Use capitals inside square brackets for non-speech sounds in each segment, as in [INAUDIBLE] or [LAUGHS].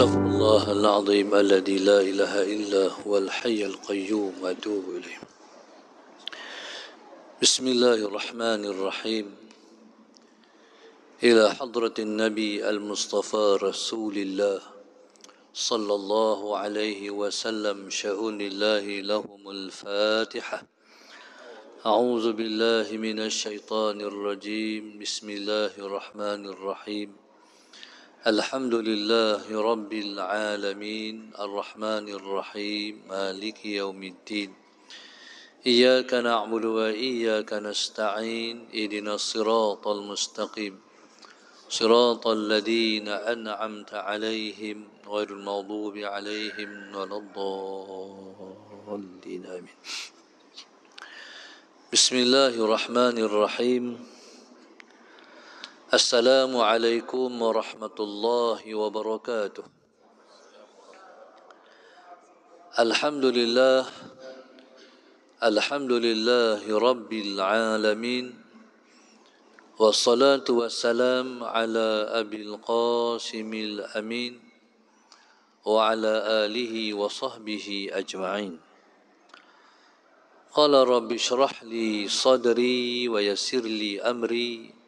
أستغفر الله العظيم الذي لا إله إلا هو الحي القيوم وأتوب إليه بسم الله الرحمن الرحيم إلى حضرة النبي المصطفى رسول الله صلى الله عليه وسلم شؤون الله لهم الفاتحة أعوذ بالله من الشيطان الرجيم بسم الله الرحمن الرحيم الحمد لله رب العالمين الرحمن الرحيم مالك يوم الدين إياك نعبد وإياك نستعين إدنا الصراط المستقيم صراط الذين أنعمت عليهم غير المغضوب عليهم ولا الضالين آمين بسم الله الرحمن الرحيم السلام عليكم ورحمة الله وبركاته الحمد لله الحمد لله رب العالمين والصلاة والسلام على أبي القاسم الأمين وعلى آله وصحبه أجمعين قال رب اشرح لي صدري ويسر لي أمري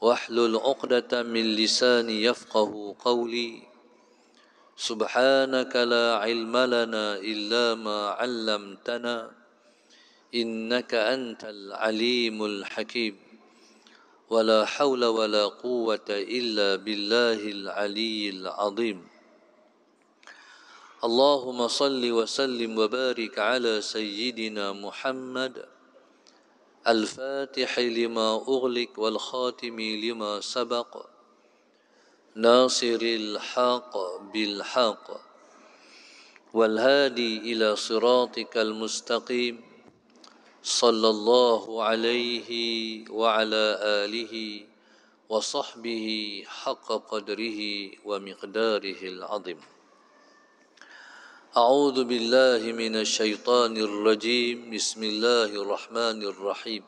واحلل عقدة من لساني يفقه قولي سبحانك لا علم لنا إلا ما علمتنا إنك أنت العليم الحكيم ولا حول ولا قوة إلا بالله العلي العظيم اللهم صل وسلم وبارك على سيدنا محمد الفاتح لما أغلق والخاتم لما سبق ناصر الحق بالحق والهادي إلى صراطك المستقيم صلى الله عليه وعلى آله وصحبه حق قدره ومقداره العظيم أعوذ بالله من الشيطان الرجيم بسم الله الرحمن الرحيم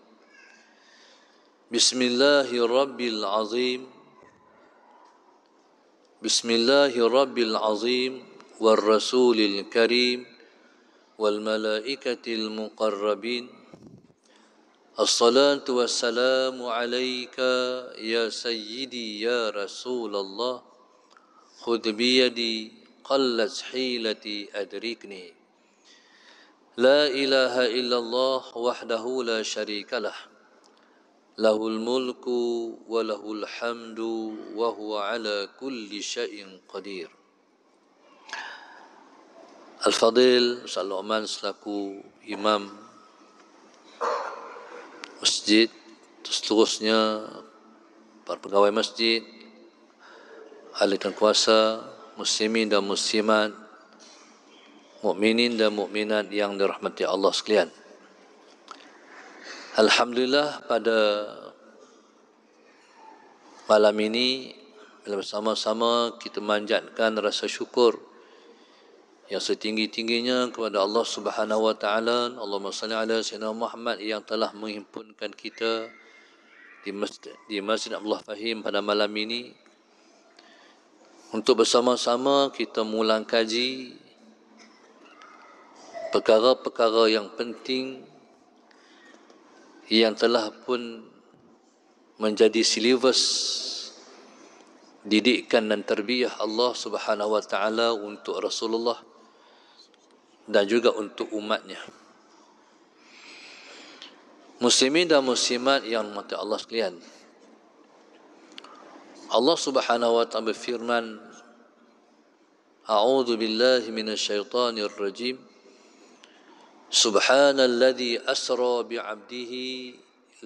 بسم الله الرب العظيم بسم الله الرب العظيم والرسول الكريم والملائكة المقربين الصلاة والسلام عليك يا سيدي يا رسول الله خذ بيدي qallat hilati adrikni La ilaha illallah wahdahu la syarikalah Lahul mulku wa lahul hamdu wa huwa ala kulli syai'in qadir Al-Fadil Salman selaku imam masjid seterusnya para pegawai masjid ahli dan kuasa muslimin dan muslimat, mukminin dan mukminat yang dirahmati Allah sekalian. Alhamdulillah pada malam ini bersama-sama kita manjatkan rasa syukur yang setinggi-tingginya kepada Allah Subhanahu wa taala Allahumma salli ala sayyidina Muhammad yang telah menghimpunkan kita di masjid, di Masjid Abdullah Fahim pada malam ini untuk bersama-sama kita mulang kaji perkara-perkara yang penting yang telah pun menjadi silibus didikan dan terbiah Allah Subhanahu wa taala untuk Rasulullah dan juga untuk umatnya. Muslimin dan muslimat yang mati Allah sekalian. Allah Subhanahu wa taala berfirman A'udzu billahi minasyaitonir rajim Subhanalladzi asra bi'abdihi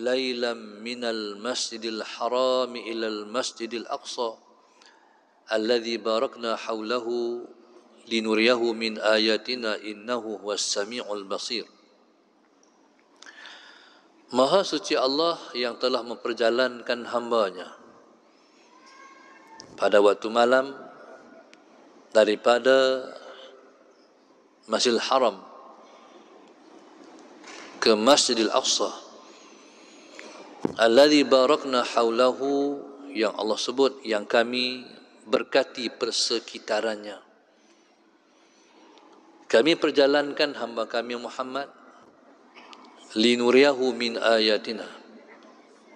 laylan minal masjidil haram ila al masjidil aqsa alladzi barakna hawlahu linuriyahu min ayatina innahu huwas samiul basir Maha suci Allah yang telah memperjalankan hambanya nya pada waktu malam daripada Masjidil Haram ke Masjidil Aqsa alladhi barakna haulahu yang Allah sebut yang kami berkati persekitarannya kami perjalankan hamba kami Muhammad linuriyahu min ayatina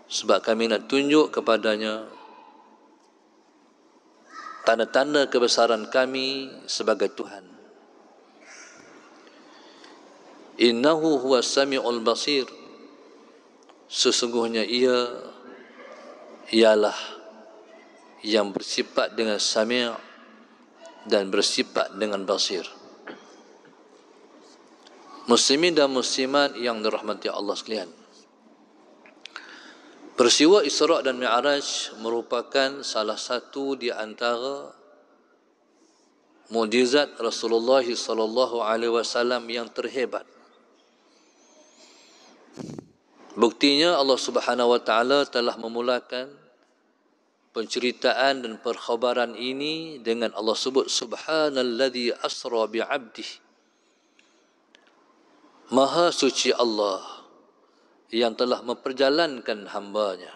sebab kami nak tunjuk kepadanya tanda-tanda kebesaran kami sebagai Tuhan. Innahu huwa sami'ul basir. Sesungguhnya ia ialah yang bersifat dengan sami' dan bersifat dengan basir. Muslimin dan muslimat yang dirahmati Allah sekalian. Peristiwa Isra' dan Mi'raj merupakan salah satu di antara mukjizat Rasulullah sallallahu alaihi wasallam yang terhebat. Buktinya Allah Subhanahu wa taala telah memulakan penceritaan dan perkhabaran ini dengan Allah sebut subhanalladzi asra bi Maha suci Allah yang telah memperjalankan hambanya.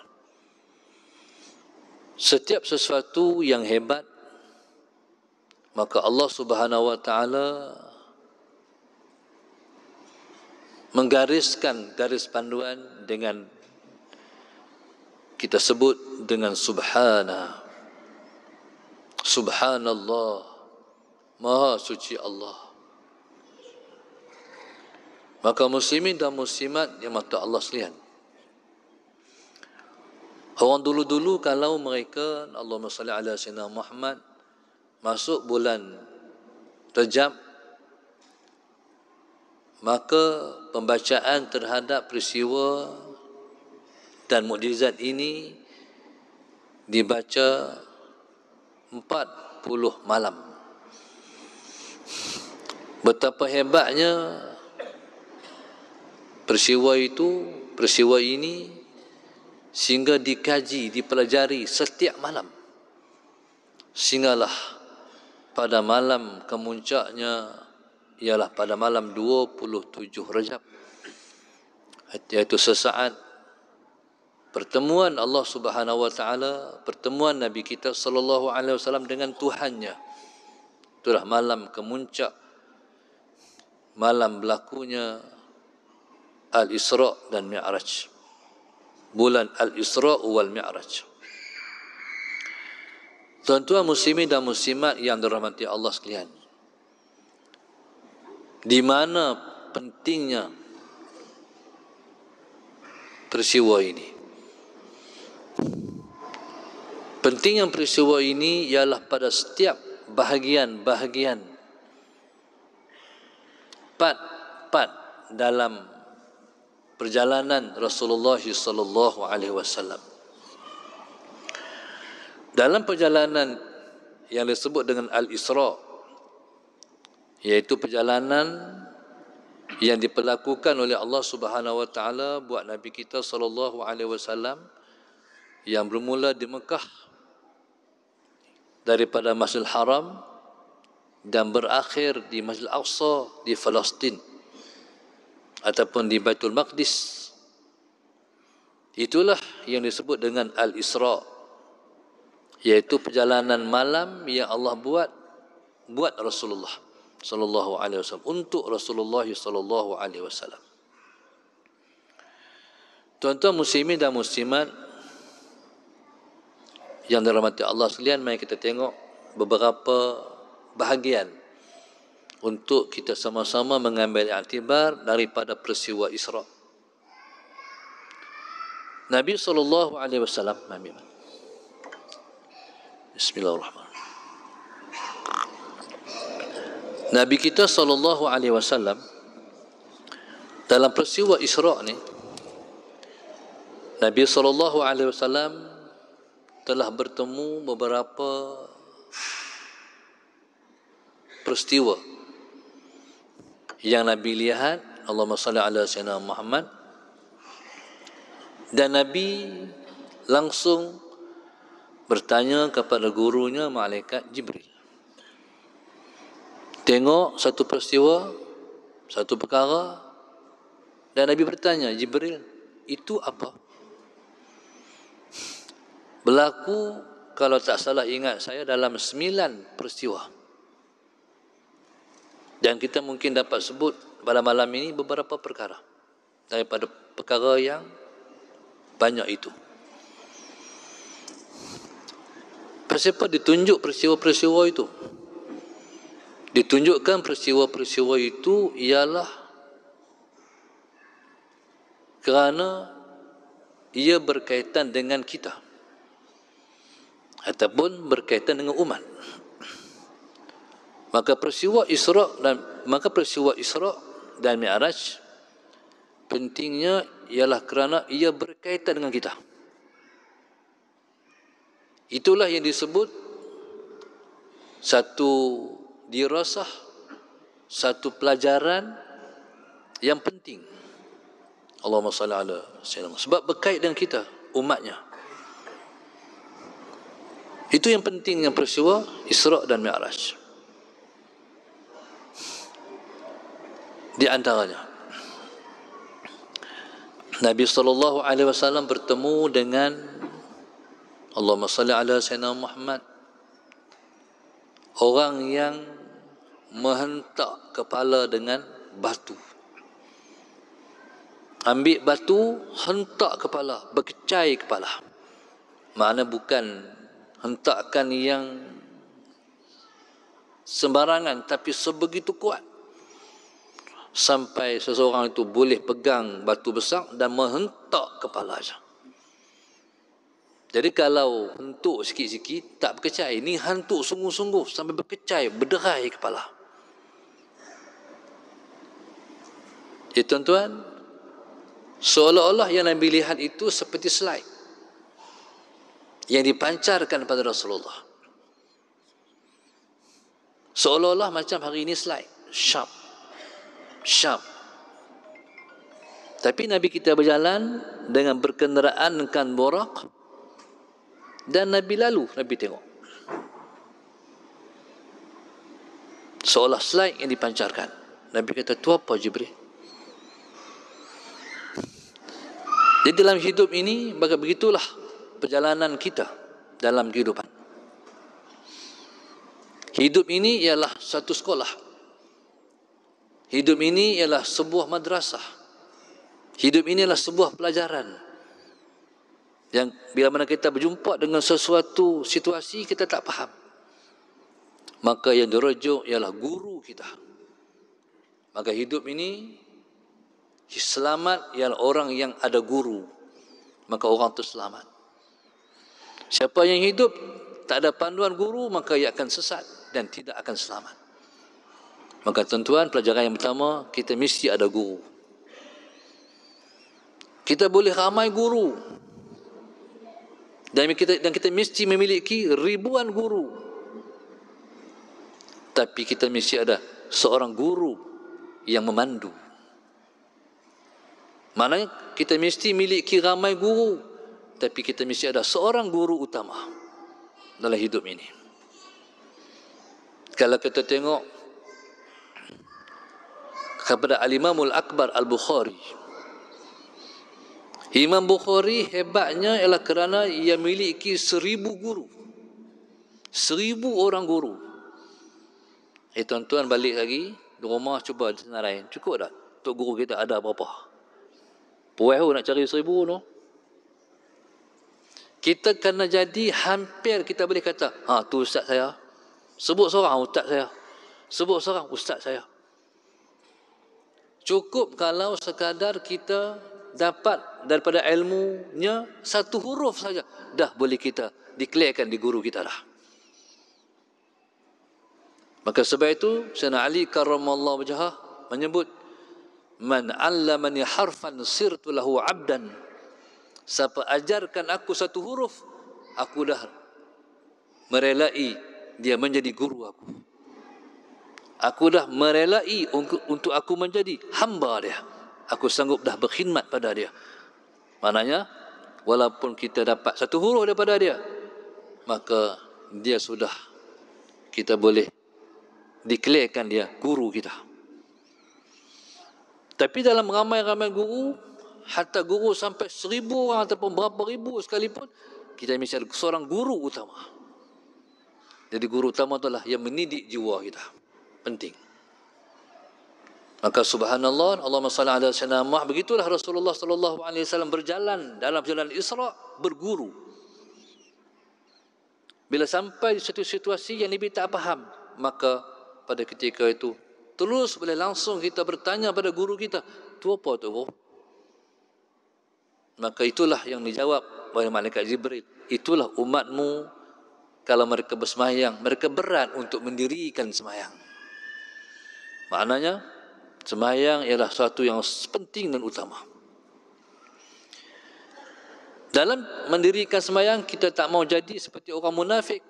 Setiap sesuatu yang hebat, maka Allah subhanahu wa ta'ala menggariskan garis panduan dengan kita sebut dengan subhana subhanallah maha suci Allah Maka muslimin dan muslimat yang mata Allah selian. Orang dulu-dulu kalau mereka Allah salli ala sayyidina Muhammad masuk bulan Rejab maka pembacaan terhadap peristiwa dan mukjizat ini dibaca 40 malam. Betapa hebatnya persiwa itu, persiwa ini sehingga dikaji, dipelajari setiap malam. Singalah pada malam kemuncaknya ialah pada malam 27 Rejab. Iaitu sesaat pertemuan Allah Subhanahu Wa Taala, pertemuan Nabi kita sallallahu alaihi wasallam dengan Tuhannya. Itulah malam kemuncak malam berlakunya Al-Isra dan Mi'raj. Bulan Al-Isra wal Mi'raj. Tuan-tuan muslimin dan muslimat yang dirahmati Allah sekalian. Di mana pentingnya peristiwa ini? Pentingnya peristiwa ini ialah pada setiap bahagian-bahagian part-part dalam perjalanan Rasulullah sallallahu alaihi wasallam. Dalam perjalanan yang disebut dengan Al-Isra iaitu perjalanan yang diperlakukan oleh Allah Subhanahu wa taala buat Nabi kita sallallahu alaihi wasallam yang bermula di Mekah daripada Masjidil Haram dan berakhir di Masjid aqsa di Palestin ataupun di Baitul Maqdis. Itulah yang disebut dengan Al-Isra. Iaitu perjalanan malam yang Allah buat buat Rasulullah sallallahu alaihi wasallam untuk Rasulullah sallallahu alaihi wasallam. Tuan-tuan muslimin dan muslimat yang dirahmati Allah sekalian mari kita tengok beberapa bahagian untuk kita sama-sama mengambil iktibar daripada peristiwa Isra. Nabi sallallahu alaihi wasallam Bismillahirrahmanirrahim. Nabi kita sallallahu alaihi wasallam dalam peristiwa Isra ni Nabi sallallahu alaihi wasallam telah bertemu beberapa peristiwa yang Nabi lihat Allahumma salli ala sayyidina Muhammad dan Nabi langsung bertanya kepada gurunya malaikat Jibril tengok satu peristiwa satu perkara dan Nabi bertanya Jibril itu apa berlaku kalau tak salah ingat saya dalam sembilan peristiwa dan kita mungkin dapat sebut pada malam ini beberapa perkara daripada perkara yang banyak itu. Persiapa ditunjuk peristiwa-peristiwa itu. Ditunjukkan peristiwa-peristiwa itu ialah kerana ia berkaitan dengan kita ataupun berkaitan dengan umat maka peristiwa Isra dan maka peristiwa Isra dan Mi'raj pentingnya ialah kerana ia berkaitan dengan kita. Itulah yang disebut satu dirasah, satu pelajaran yang penting. Allahumma salli ala sallam. Sebab berkait dengan kita, umatnya. Itu yang penting yang peristiwa Isra dan Mi'raj. Mi'raj. di antaranya Nabi sallallahu alaihi wasallam bertemu dengan Allahumma salli ala sayyidina Muhammad orang yang menghentak kepala dengan batu ambil batu hentak kepala berkecai kepala mana bukan hentakan yang sembarangan tapi sebegitu kuat sampai seseorang itu boleh pegang batu besar dan menghentak kepalanya. Jadi kalau hentuk sikit-sikit, tak berkecai. ni hentuk sungguh-sungguh sampai berkecai, berderai kepala. Ya tuan-tuan, seolah-olah yang Nabi lihat itu seperti slide yang dipancarkan pada Rasulullah. Seolah-olah macam hari ini slide, sharp syab. Tapi Nabi kita berjalan dengan berkenderaan kan borak dan Nabi lalu Nabi tengok. Seolah slide yang dipancarkan. Nabi kata, tu apa Jibril? Jadi dalam hidup ini, maka begitulah perjalanan kita dalam kehidupan. Hidup ini ialah satu sekolah. Hidup ini ialah sebuah madrasah. Hidup ini ialah sebuah pelajaran. Yang bila mana kita berjumpa dengan sesuatu situasi kita tak faham. Maka yang dirujuk ialah guru kita. Maka hidup ini selamat ialah orang yang ada guru. Maka orang itu selamat. Siapa yang hidup tak ada panduan guru maka ia akan sesat dan tidak akan selamat. Maka tuan-tuan pelajaran yang pertama kita mesti ada guru. Kita boleh ramai guru. Dan kita dan kita mesti memiliki ribuan guru. Tapi kita mesti ada seorang guru yang memandu. Mana kita mesti miliki ramai guru tapi kita mesti ada seorang guru utama dalam hidup ini. Kalau kita tengok kepada Alimamul Akbar Al-Bukhari. Imam Bukhari hebatnya ialah kerana ia miliki seribu guru. Seribu orang guru. Eh tuan-tuan balik lagi, di rumah cuba senarai. Cukup dah? Tok guru kita ada apa? Puaih nak cari seribu no? Kita kena jadi hampir kita boleh kata, ha tu ustaz saya. Sebut seorang ustaz saya. Sebut seorang ustaz saya. Cukup kalau sekadar kita dapat daripada ilmunya satu huruf saja dah boleh kita deklarkan di guru kita lah. Maka sebab itu Sayyidina Ali karramallahu wajhah menyebut man 'allamani harfan sirtu lahu 'abdan. Siapa ajarkan aku satu huruf, aku dah merelai dia menjadi guru aku aku dah merelai untuk, aku menjadi hamba dia. Aku sanggup dah berkhidmat pada dia. Maknanya, walaupun kita dapat satu huruf daripada dia, maka dia sudah kita boleh diklaimkan dia guru kita. Tapi dalam ramai-ramai guru, hatta guru sampai seribu orang ataupun berapa ribu sekalipun, kita mesti ada seorang guru utama. Jadi guru utama itulah yang menidik jiwa kita penting. Maka subhanallah Allah sallallahu alaihi wasallam begitulah Rasulullah sallallahu alaihi wasallam berjalan dalam jalan Isra berguru. Bila sampai di satu situasi yang Nabi tak faham, maka pada ketika itu terus boleh langsung kita bertanya pada guru kita, "Tu apa tu?" Maka itulah yang dijawab oleh malaikat Jibril, "Itulah umatmu kalau mereka bersemayang, mereka berat untuk mendirikan semayang." Maknanya semayang ialah suatu yang penting dan utama. Dalam mendirikan semayang kita tak mau jadi seperti orang munafik.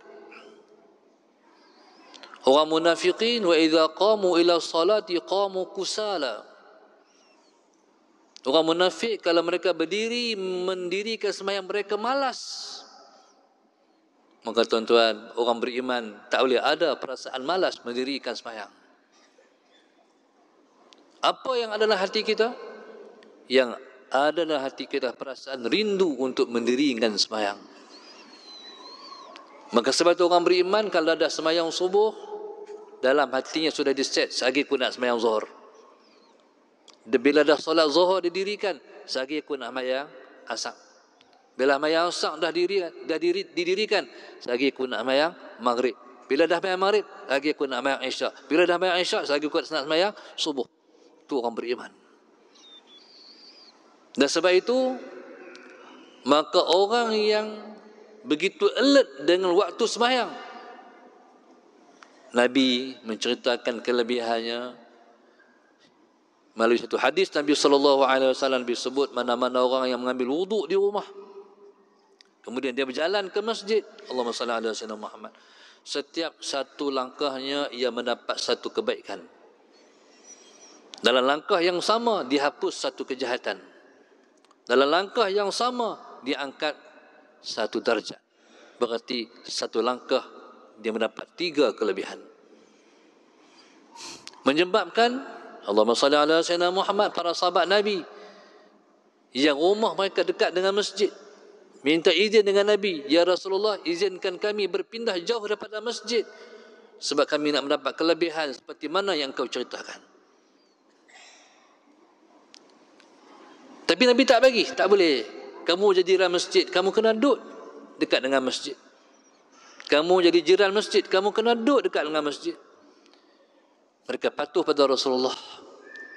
Orang munafikin wa idza qamu ila salati qamu kusala. Orang munafik kalau mereka berdiri mendirikan semayang mereka malas. Maka tuan-tuan, orang beriman tak boleh ada perasaan malas mendirikan semayang. Apa yang adalah hati kita? Yang adalah hati kita perasaan rindu untuk mendirikan semayang. Maka sebab itu orang beriman kalau ada semayang subuh, dalam hatinya sudah diset, sehagi aku nak semayang zuhur. Bila dah solat zuhur didirikan, sehagi aku nak semayang asap. Bila semayang asap dah, diri, dah diri, didirikan, sehagi aku nak semayang maghrib. Bila dah semayang maghrib, sehagi aku nak semayang isyak. Bila dah semayang isyak, sehagi aku nak semayang subuh itu orang beriman. Dan sebab itu, maka orang yang begitu alert dengan waktu semayang, Nabi menceritakan kelebihannya melalui satu hadis Nabi SAW disebut mana-mana orang yang mengambil wuduk di rumah. Kemudian dia berjalan ke masjid. Allahumma Allah SWT Muhammad. Setiap satu langkahnya ia mendapat satu kebaikan. Dalam langkah yang sama dihapus satu kejahatan. Dalam langkah yang sama diangkat satu darjat. Berarti satu langkah dia mendapat tiga kelebihan. Menyebabkan Allahumma salli ala sayyidina Muhammad para sahabat Nabi yang rumah mereka dekat dengan masjid minta izin dengan Nabi ya Rasulullah izinkan kami berpindah jauh daripada masjid sebab kami nak mendapat kelebihan seperti mana yang kau ceritakan. Tapi Nabi tak bagi, tak boleh. Kamu jadi jiran masjid, kamu kena duduk dekat dengan masjid. Kamu jadi jiran masjid, kamu kena duduk dekat dengan masjid. Mereka patuh pada Rasulullah.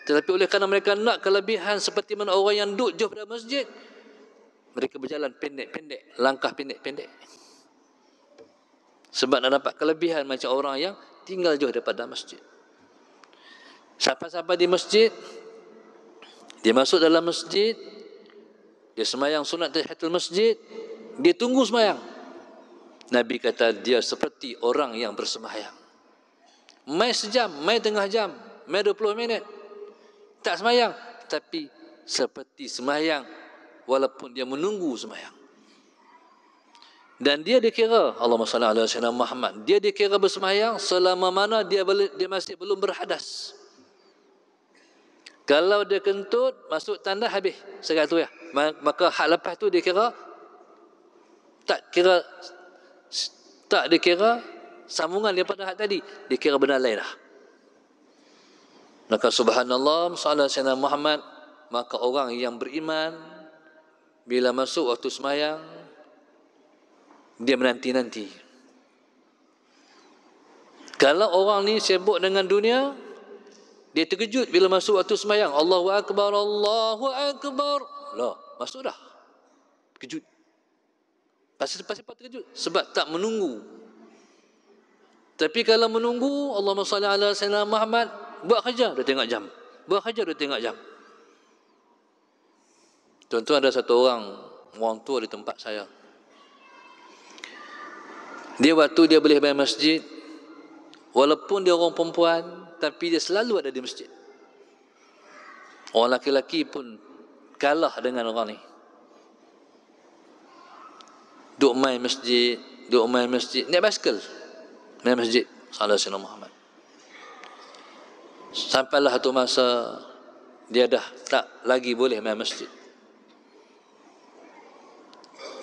Tetapi oleh kerana mereka nak kelebihan seperti mana orang yang duduk jauh dari masjid, mereka berjalan pendek-pendek, langkah pendek-pendek. Sebab nak dapat kelebihan macam orang yang tinggal jauh daripada masjid. Siapa-siapa di masjid, dia masuk dalam masjid, dia semayang sunat tahiyatul masjid, dia tunggu semayang. Nabi kata dia seperti orang yang bersemayang. Mai sejam, mai tengah jam, mai 20 minit. Tak semayang, tapi seperti semayang walaupun dia menunggu semayang. Dan dia dikira, Allahumma salli ala sayyidina Muhammad, dia dikira bersemayang selama mana dia, dia masih belum berhadas. Kalau dia kentut, masuk tanda habis. Sekarang tu ya. Maka hak lepas tu dia kira, tak kira, tak dia kira sambungan daripada hak tadi. Dia kira benda lain lah. Maka subhanallah, salam sayang Muhammad, maka orang yang beriman, bila masuk waktu semayang, dia menanti-nanti. Kalau orang ni sibuk dengan dunia, dia terkejut bila masuk waktu semayang. Allahu Akbar, Allahu Akbar. Loh, masuk dah. Kejut. Pasti sempat sempat terkejut. Sebab tak menunggu. Tapi kalau menunggu, Allahumma salli ala sayyidina Muhammad, buat kerja, dia tengok jam. Buat kerja, dia tengok jam. Contoh ada satu orang, orang tua di tempat saya. Dia waktu dia boleh bayar masjid, walaupun dia orang perempuan, tetapi dia selalu ada di masjid. Orang laki-laki pun kalah dengan orang ni. Duk main masjid, duk main masjid, Nek basikal. Main masjid, salah sinar Muhammad. Sampailah satu masa, dia dah tak lagi boleh main masjid.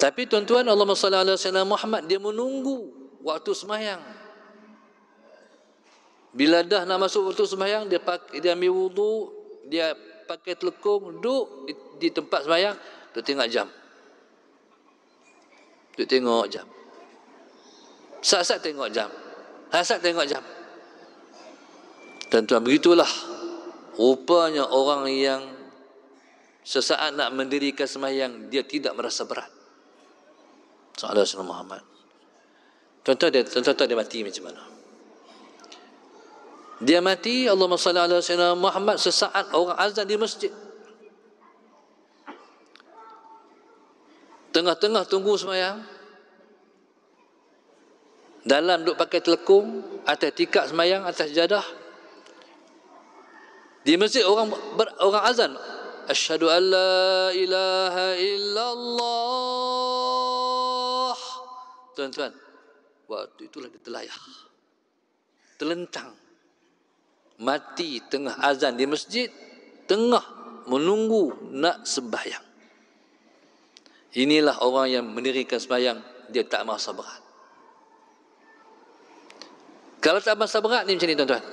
Tapi tuan-tuan Allah SWT Muhammad dia menunggu waktu semayang. Bila dah nak masuk waktu sembahyang, dia pakai dia ambil wudu, dia pakai telukung duduk di, di tempat sembahyang, tu tengok jam. Tu tengok jam. Sat-sat tengok jam. Sat-sat tengok jam. Tentulah begitulah. Rupanya orang yang sesaat nak mendirikan sembahyang, dia tidak merasa berat. Sallallahu Muhammad. Contoh dia contoh dia mati macam mana? Dia mati Allahumma salli ala sayyidina Muhammad sesaat orang azan di masjid. Tengah-tengah tunggu semayang. Dalam duduk pakai telekung atas tikar semayang atas jadah. Di masjid orang ber, orang azan. Asyhadu an ilaha illallah. Tuan-tuan, waktu itulah dia terlayah. Terlentang mati tengah azan di masjid tengah menunggu nak sembahyang inilah orang yang mendirikan sembahyang dia tak merasa berat kalau tak merasa berat ni macam ni tuan-tuan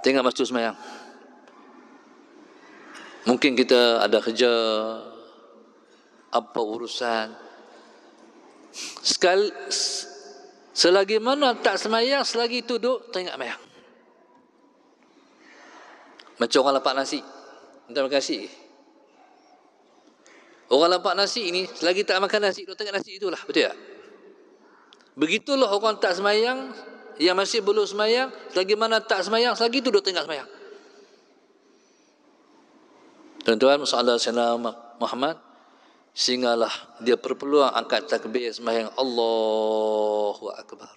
tengah masjid sembahyang mungkin kita ada kerja apa urusan Sekali, selagi mana tak semayang selagi itu duduk teringat mayang macam orang lapak nasi. Minta makan nasi. Orang lapak nasi ni, selagi tak makan nasi, dia tengah nasi itulah. Betul tak? Begitulah orang tak semayang, yang masih belum semayang, selagi mana tak semayang, selagi itu dia tengah semayang. Tuan-tuan, Masalah Sayyidina Muhammad, sehinggalah dia berpeluang angkat takbir semayang Allahu Akbar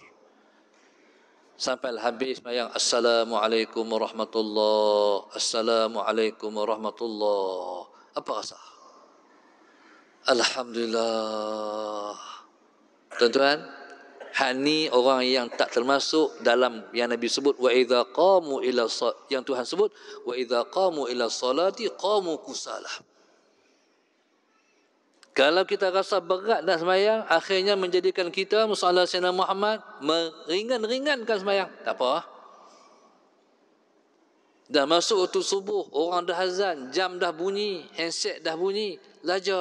sampai habis mayang assalamualaikum warahmatullahi assalamualaikum warahmatullahi apa rasa alhamdulillah tuan-tuan hani orang yang tak termasuk dalam yang nabi sebut wa idza qamu ila yang tuhan sebut wa idza qamu ila salati qamu kusalah kalau kita rasa berat nak semayang, akhirnya menjadikan kita, Musa'ala Sina Muhammad, meringan-ringankan semayang. Tak apa. Dah masuk waktu subuh, orang dah azan, jam dah bunyi, handset dah bunyi. Lajar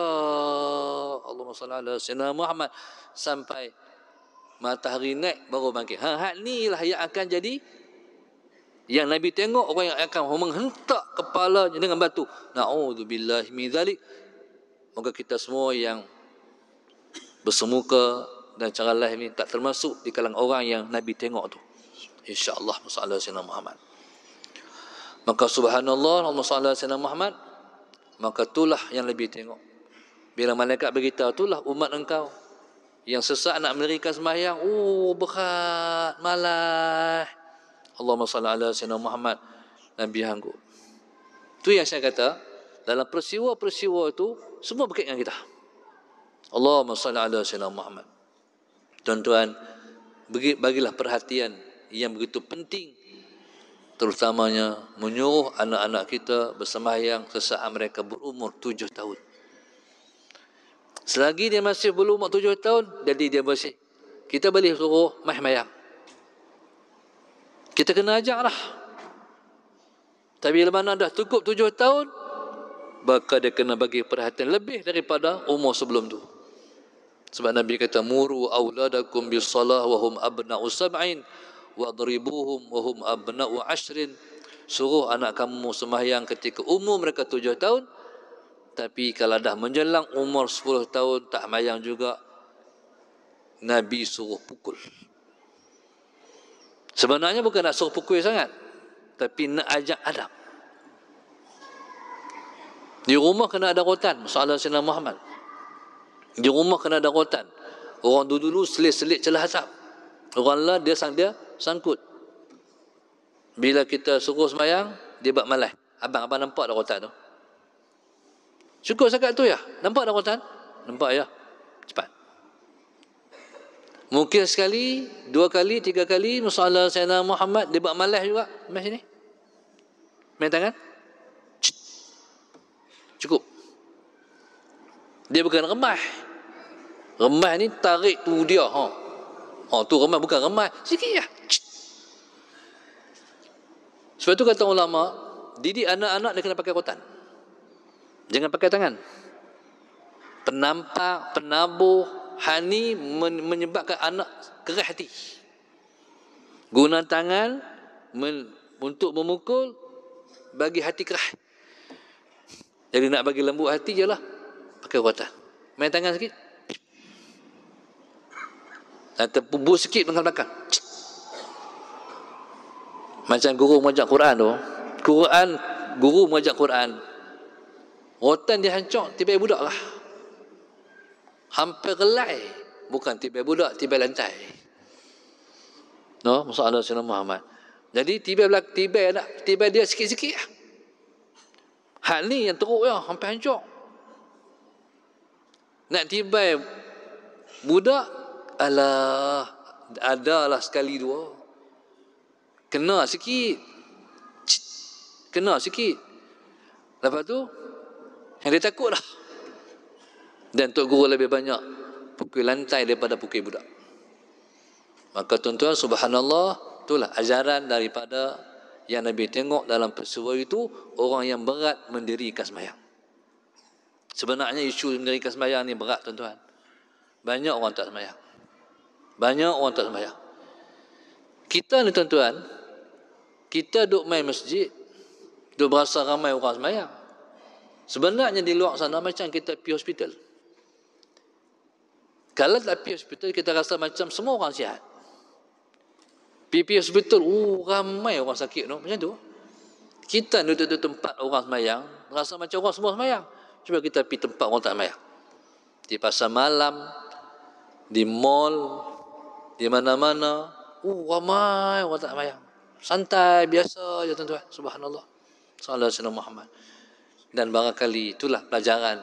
Allah Musa'ala Sina Muhammad sampai matahari naik baru bangkit. Ha, hal ni lah yang akan jadi yang Nabi tengok orang yang akan menghentak kepala dengan batu. Na'udzubillahimidhalik. Moga kita semua yang bersemuka dan cara lain ini tak termasuk di kalangan orang yang Nabi tengok tu. InsyaAllah Masalah Sina Muhammad. Maka subhanallah Masalah Sina Muhammad maka itulah yang lebih tengok. Bila malaikat beritahu itulah umat engkau yang sesak nak mereka sembahyang. Oh berat malah. Allah salli ala Muhammad Nabi hangku. Tu yang saya kata, dalam peristiwa-peristiwa itu semua berkait dengan kita. Allahumma salli ala sayyidina Muhammad. Tuan-tuan, bagilah perhatian yang begitu penting terutamanya menyuruh anak-anak kita bersemayang sesaat mereka berumur tujuh tahun. Selagi dia masih belum umur tujuh tahun, jadi dia masih Kita boleh suruh mayang-mayang. Kita kena ajar lah. Tapi bila mana dah cukup tujuh tahun, maka dia kena bagi perhatian lebih daripada umur sebelum tu sebab Nabi kata muru auladakum bis salah wa hum abna'u sab'in wa dribuhum wa hum abna'u ashrin suruh anak kamu semayang ketika umur mereka tujuh tahun tapi kalau dah menjelang umur sepuluh tahun tak mayang juga Nabi suruh pukul sebenarnya bukan nak suruh pukul sangat tapi nak ajak adab di rumah kena ada rotan masalah Sina Muhammad. Di rumah kena ada rotan. Orang dulu dulu selit-selit celah hasap. Orang lah dia sang dia sangkut. Bila kita suruh semayang, dia buat malas. abang apa nampak dah rotan tu. Cukup sangat tu ya. Nampak dah rotan? Nampak ya. Cepat. Mungkin sekali, dua kali, tiga kali, masalah Sayyidina Muhammad, dia buat malas juga. Masih ni? Main tangan cukup dia bukan remah remah ni tarik tu dia ha ha tu remah bukan remah sikit ya sebab tu kata ulama didik anak-anak dia kena pakai rotan jangan pakai tangan penampak penabuh hani menyebabkan anak kerah hati guna tangan untuk memukul bagi hati kerah jadi nak bagi lembut hati je lah. Pakai kuatan. Main tangan sikit. Dan terpubur sikit dengan belakang. Macam guru mengajak Quran tu. Quran, guru mengajak Quran. Rotan dia hancur, tiba budak lah. Hampir gelai. Bukan tiba budak, tiba lantai. No, masalah Rasulullah Muhammad. Jadi tiba-tiba tiba, tiba, tiba dia sikit-sikit lah. -sikit. Hal ni yang teruk ya, sampai hancur. Nak tiba budak, alah, adalah sekali dua. Kena sikit. Kena sikit. Lepas tu, yang dia takut lah. Dan Tok Guru lebih banyak pukul lantai daripada pukul budak. Maka tuan-tuan, subhanallah, itulah ajaran daripada yang Nabi tengok dalam peristiwa itu orang yang berat mendirikan sembahyang. Sebenarnya isu mendirikan sembahyang ni berat tuan-tuan. Banyak orang tak sembahyang. Banyak orang tak sembahyang. Kita ni tuan-tuan, kita duduk main masjid, duduk berasa ramai orang sembahyang. Sebenarnya di luar sana macam kita pergi hospital. Kalau tak pergi hospital, kita rasa macam semua orang sihat. PP hospital, oh, ramai orang sakit no? macam tu kita duduk di tempat orang semayang rasa macam orang semua semayang cuba kita pergi tempat orang tak semayang di pasar malam di mall di mana-mana oh, ramai orang tak semayang santai, biasa je tuan-tuan subhanallah Muhammad. dan barangkali itulah pelajaran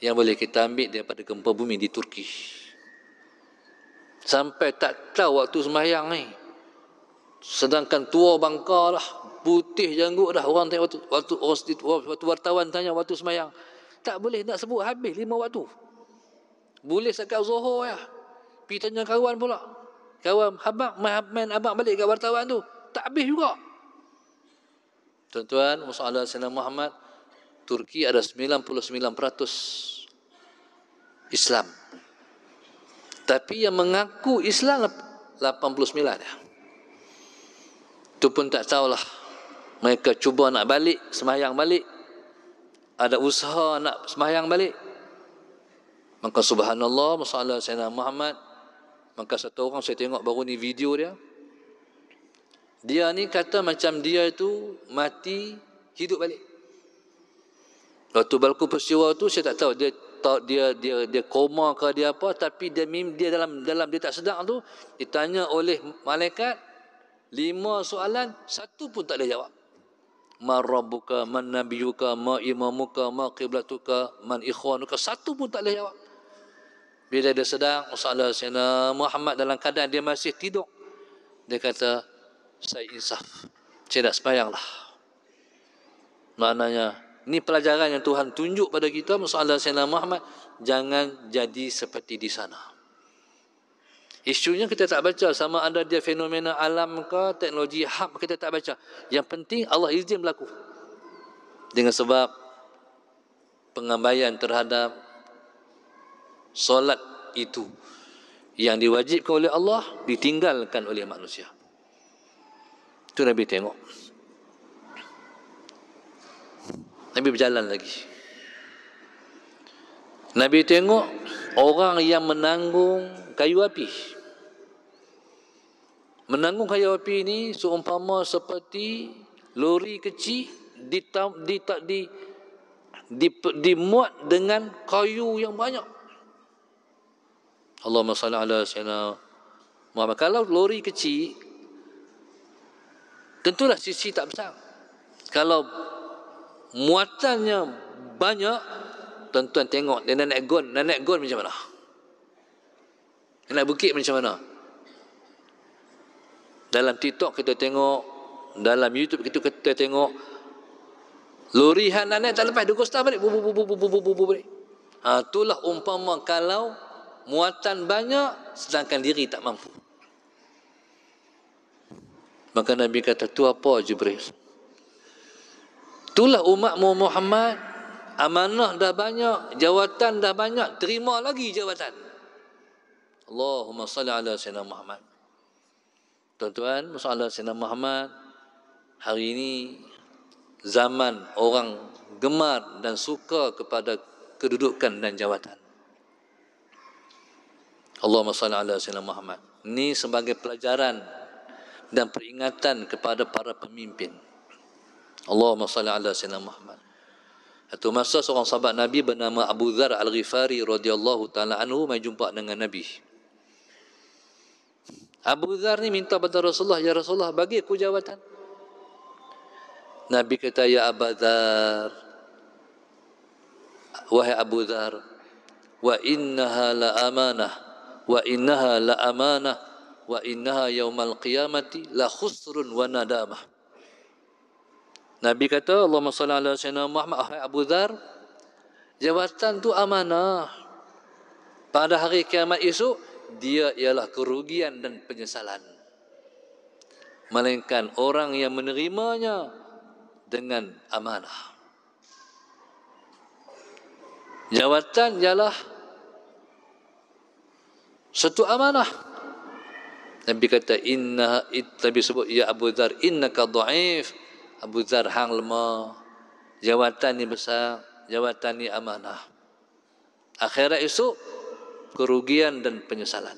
yang boleh kita ambil daripada gempa bumi di Turki Sampai tak tahu waktu semayang ni. Sedangkan tua bangka lah. Putih janggut dah. Orang tanya waktu, waktu, waktu, waktu wartawan tanya waktu semayang. Tak boleh nak sebut habis lima waktu. Boleh sekat zohor ya. Pergi tanya kawan pula. Kawan, abang, main abang balik kat wartawan tu. Tak habis juga. Tuan-tuan, Masalah Sina Muhammad, Turki ada 99% Islam. Tapi yang mengaku Islam 89 dah. Itu pun tak tahulah. Mereka cuba nak balik, semayang balik. Ada usaha nak semayang balik. Maka subhanallah, masalah Sayyidina Muhammad. Maka satu orang saya tengok baru ni video dia. Dia ni kata macam dia itu mati, hidup balik. Waktu balku peristiwa tu saya tak tahu. Dia tak dia dia dia koma ke dia apa tapi dia dia dalam dalam dia tak sedar tu ditanya oleh malaikat lima soalan satu pun tak ada jawab man rabbuka man nabiyuka ma imamuka ma qiblatuka man ikhwanuka satu pun tak ada jawab bila dia sedang usalah sayyidina Muhammad dalam keadaan dia masih tidur dia kata saya insaf saya tak sembahyanglah maknanya ini pelajaran yang Tuhan tunjuk pada kita masalah Sayyidina Muhammad. Jangan jadi seperti di sana. Isunya kita tak baca. Sama ada dia fenomena alam ke teknologi hak kita tak baca. Yang penting Allah izin berlaku. Dengan sebab pengabaian terhadap solat itu yang diwajibkan oleh Allah ditinggalkan oleh manusia. Itu Nabi Tengok. Nabi berjalan lagi. Nabi tengok orang yang menanggung kayu api. Menanggung kayu api ini seumpama seperti lori kecil di di tak di dimuat dengan kayu yang banyak. Allahumma salli ala sayyidina Muhammad. Kalau lori kecil tentulah sisi tak besar. Kalau muatannya banyak tuan-tuan tengok dia nak naik gun nak naik gun macam mana nak bukit macam mana dalam TikTok kita tengok dalam YouTube kita kita tengok lorihan nak naik tak lepas dia kostar balik bubu bubu bubu bubu bubu balik ha, itulah umpama kalau muatan banyak sedangkan diri tak mampu maka Nabi kata tu apa Jibril Itulah umatmu Muhammad. Amanah dah banyak. Jawatan dah banyak. Terima lagi jawatan. Allahumma salli ala sayyidina Muhammad. Tuan-tuan, masalah sayyidina Muhammad. Hari ini zaman orang gemar dan suka kepada kedudukan dan jawatan. Allahumma salli ala sayyidina Muhammad. Ini sebagai pelajaran dan peringatan kepada para Pemimpin. Allahumma salli ala sayyidina Muhammad. Satu masa seorang sahabat Nabi bernama Abu Dhar Al-Ghifari radhiyallahu taala anhu mai jumpa dengan Nabi. Abu Dhar ni minta kepada Rasulullah, "Ya Rasulullah, bagi aku jawatan." Nabi kata, "Ya Abu Dhar, wahai Abu Dhar, wa innaha la amanah, wa innaha la amanah, wa innaha yawmal qiyamati la khusrun wa nadamah." Nabi kata Allahumma salli ala sayyidina Muhammad ahai Abu Dhar jawatan tu amanah pada hari kiamat esok dia ialah kerugian dan penyesalan melainkan orang yang menerimanya dengan amanah jawatan ialah satu amanah Nabi kata inna itabi sebut ya Abu Dhar innaka dhaif Abu Zar hang lemah jawatan ni besar jawatan ni amanah akhirat itu kerugian dan penyesalan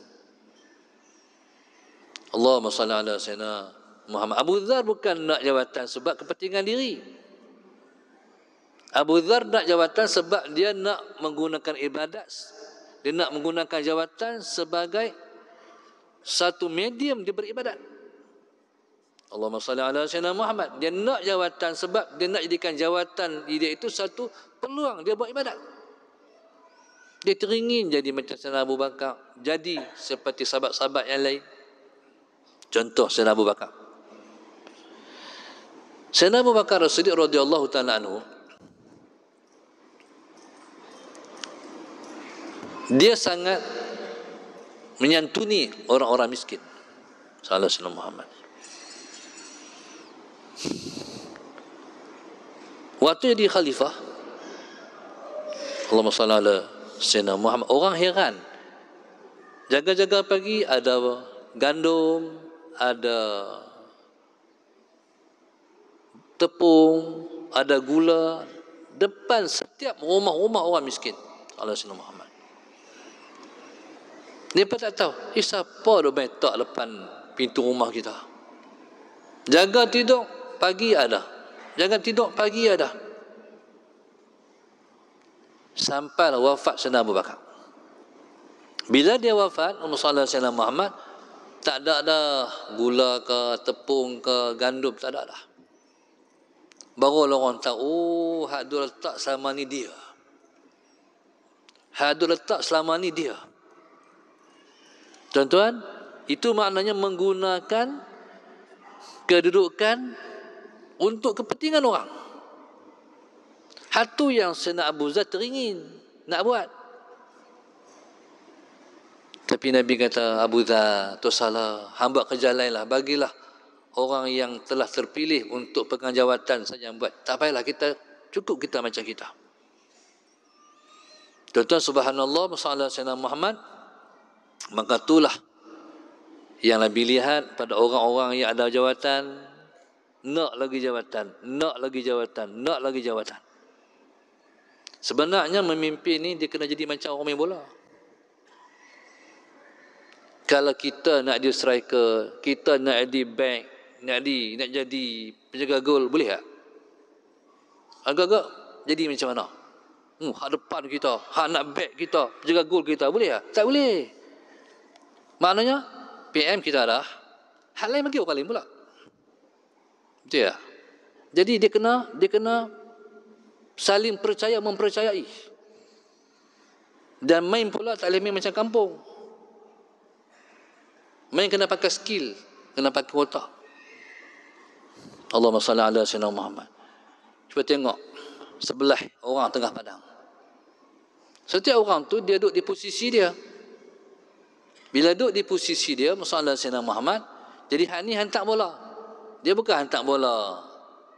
Allahumma salli ala sayyidina Muhammad Abu Zar bukan nak jawatan sebab kepentingan diri Abu Zar nak jawatan sebab dia nak menggunakan ibadat dia nak menggunakan jawatan sebagai satu medium diberi ibadat. Allahumma salli ala sayyidina Muhammad. Dia nak jawatan sebab dia nak jadikan jawatan dia itu satu peluang dia buat ibadat. Dia teringin jadi macam Sayyidina Abu Bakar, jadi seperti sahabat-sahabat yang lain. Contoh Sayyidina Abu Bakar. Sayyidina Abu Bakar Rasulullah radhiyallahu ta'ala anhu dia sangat menyantuni orang-orang miskin. Sallallahu alaihi wasallam Waktu jadi khalifah Allah SWT Sina Muhammad Orang heran Jaga-jaga pagi ada gandum Ada Tepung Ada gula Depan setiap rumah-rumah orang miskin Allah SWT Muhammad Mereka tak tahu siapa dia main tak depan pintu rumah kita Jaga tidur pagi ada. Jangan tidur pagi ada. Sampai lah wafat Sayyidina Abu Bakar. Bila dia wafat, Umar Sallallahu Alaihi Muhammad, tak ada dah gula ke, tepung ke, gandum, tak ada dah. Baru orang tahu, oh, hadul letak selama ni dia. Hadul letak selama ni dia. Tuan-tuan, itu maknanya menggunakan kedudukan untuk kepentingan orang. Hatu yang sena Abu Zah teringin nak buat. Tapi Nabi kata, Abu Zah, tu salah. Hamba kerja lainlah, bagilah orang yang telah terpilih untuk pegang jawatan saja buat. Tak payahlah kita, cukup kita macam kita. Tuan-tuan subhanallah, masalah Sayyidina Muhammad, maka itulah yang Nabi lihat pada orang-orang yang ada jawatan, nak lagi jawatan, nak lagi jawatan, nak lagi jawatan. Sebenarnya memimpin ni dia kena jadi macam orang main bola. Kalau kita nak jadi striker, kita nak jadi back, nak jadi nak jadi penjaga gol, boleh tak? Agak-agak jadi macam mana? Hmm, hak depan kita, hak nak back kita, penjaga gol kita, boleh tak? Tak boleh. Maknanya PM kita dah, hal lain bagi orang lain pula. Betul ya? Jadi dia kena dia kena saling percaya mempercayai. Dan main pula tak boleh main macam kampung. Main kena pakai skill, kena pakai otak. Allahumma salli ala sayyidina Muhammad. Cuba tengok sebelah orang tengah padang. Setiap orang tu dia duduk di posisi dia. Bila duduk di posisi dia, Masya Allah Sayyidina Muhammad, jadi hak ni hantar bola. Dia bukan hantar bola.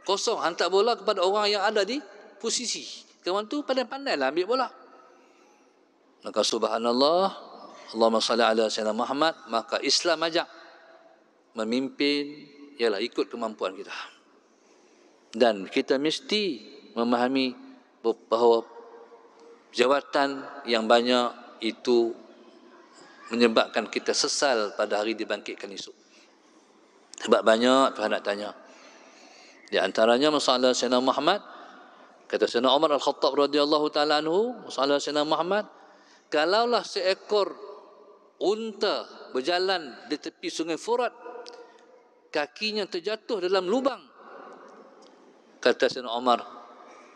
Kosong hantar bola kepada orang yang ada di posisi. Kawan tu pandai-pandailah ambil bola. Maka subhanallah, Allahumma salli ala sayyidina Muhammad, maka Islam ajak memimpin ialah ikut kemampuan kita. Dan kita mesti memahami bahawa jawatan yang banyak itu menyebabkan kita sesal pada hari dibangkitkan esok. Sebab banyak Tuhan nak tanya. Di antaranya masalah Sayyidina Muhammad. Kata Sayyidina Omar Al-Khattab radhiyallahu ta'ala anhu. Masalah Sayyidina Muhammad. Kalaulah seekor unta berjalan di tepi sungai Furat. Kakinya terjatuh dalam lubang. Kata Sayyidina Omar,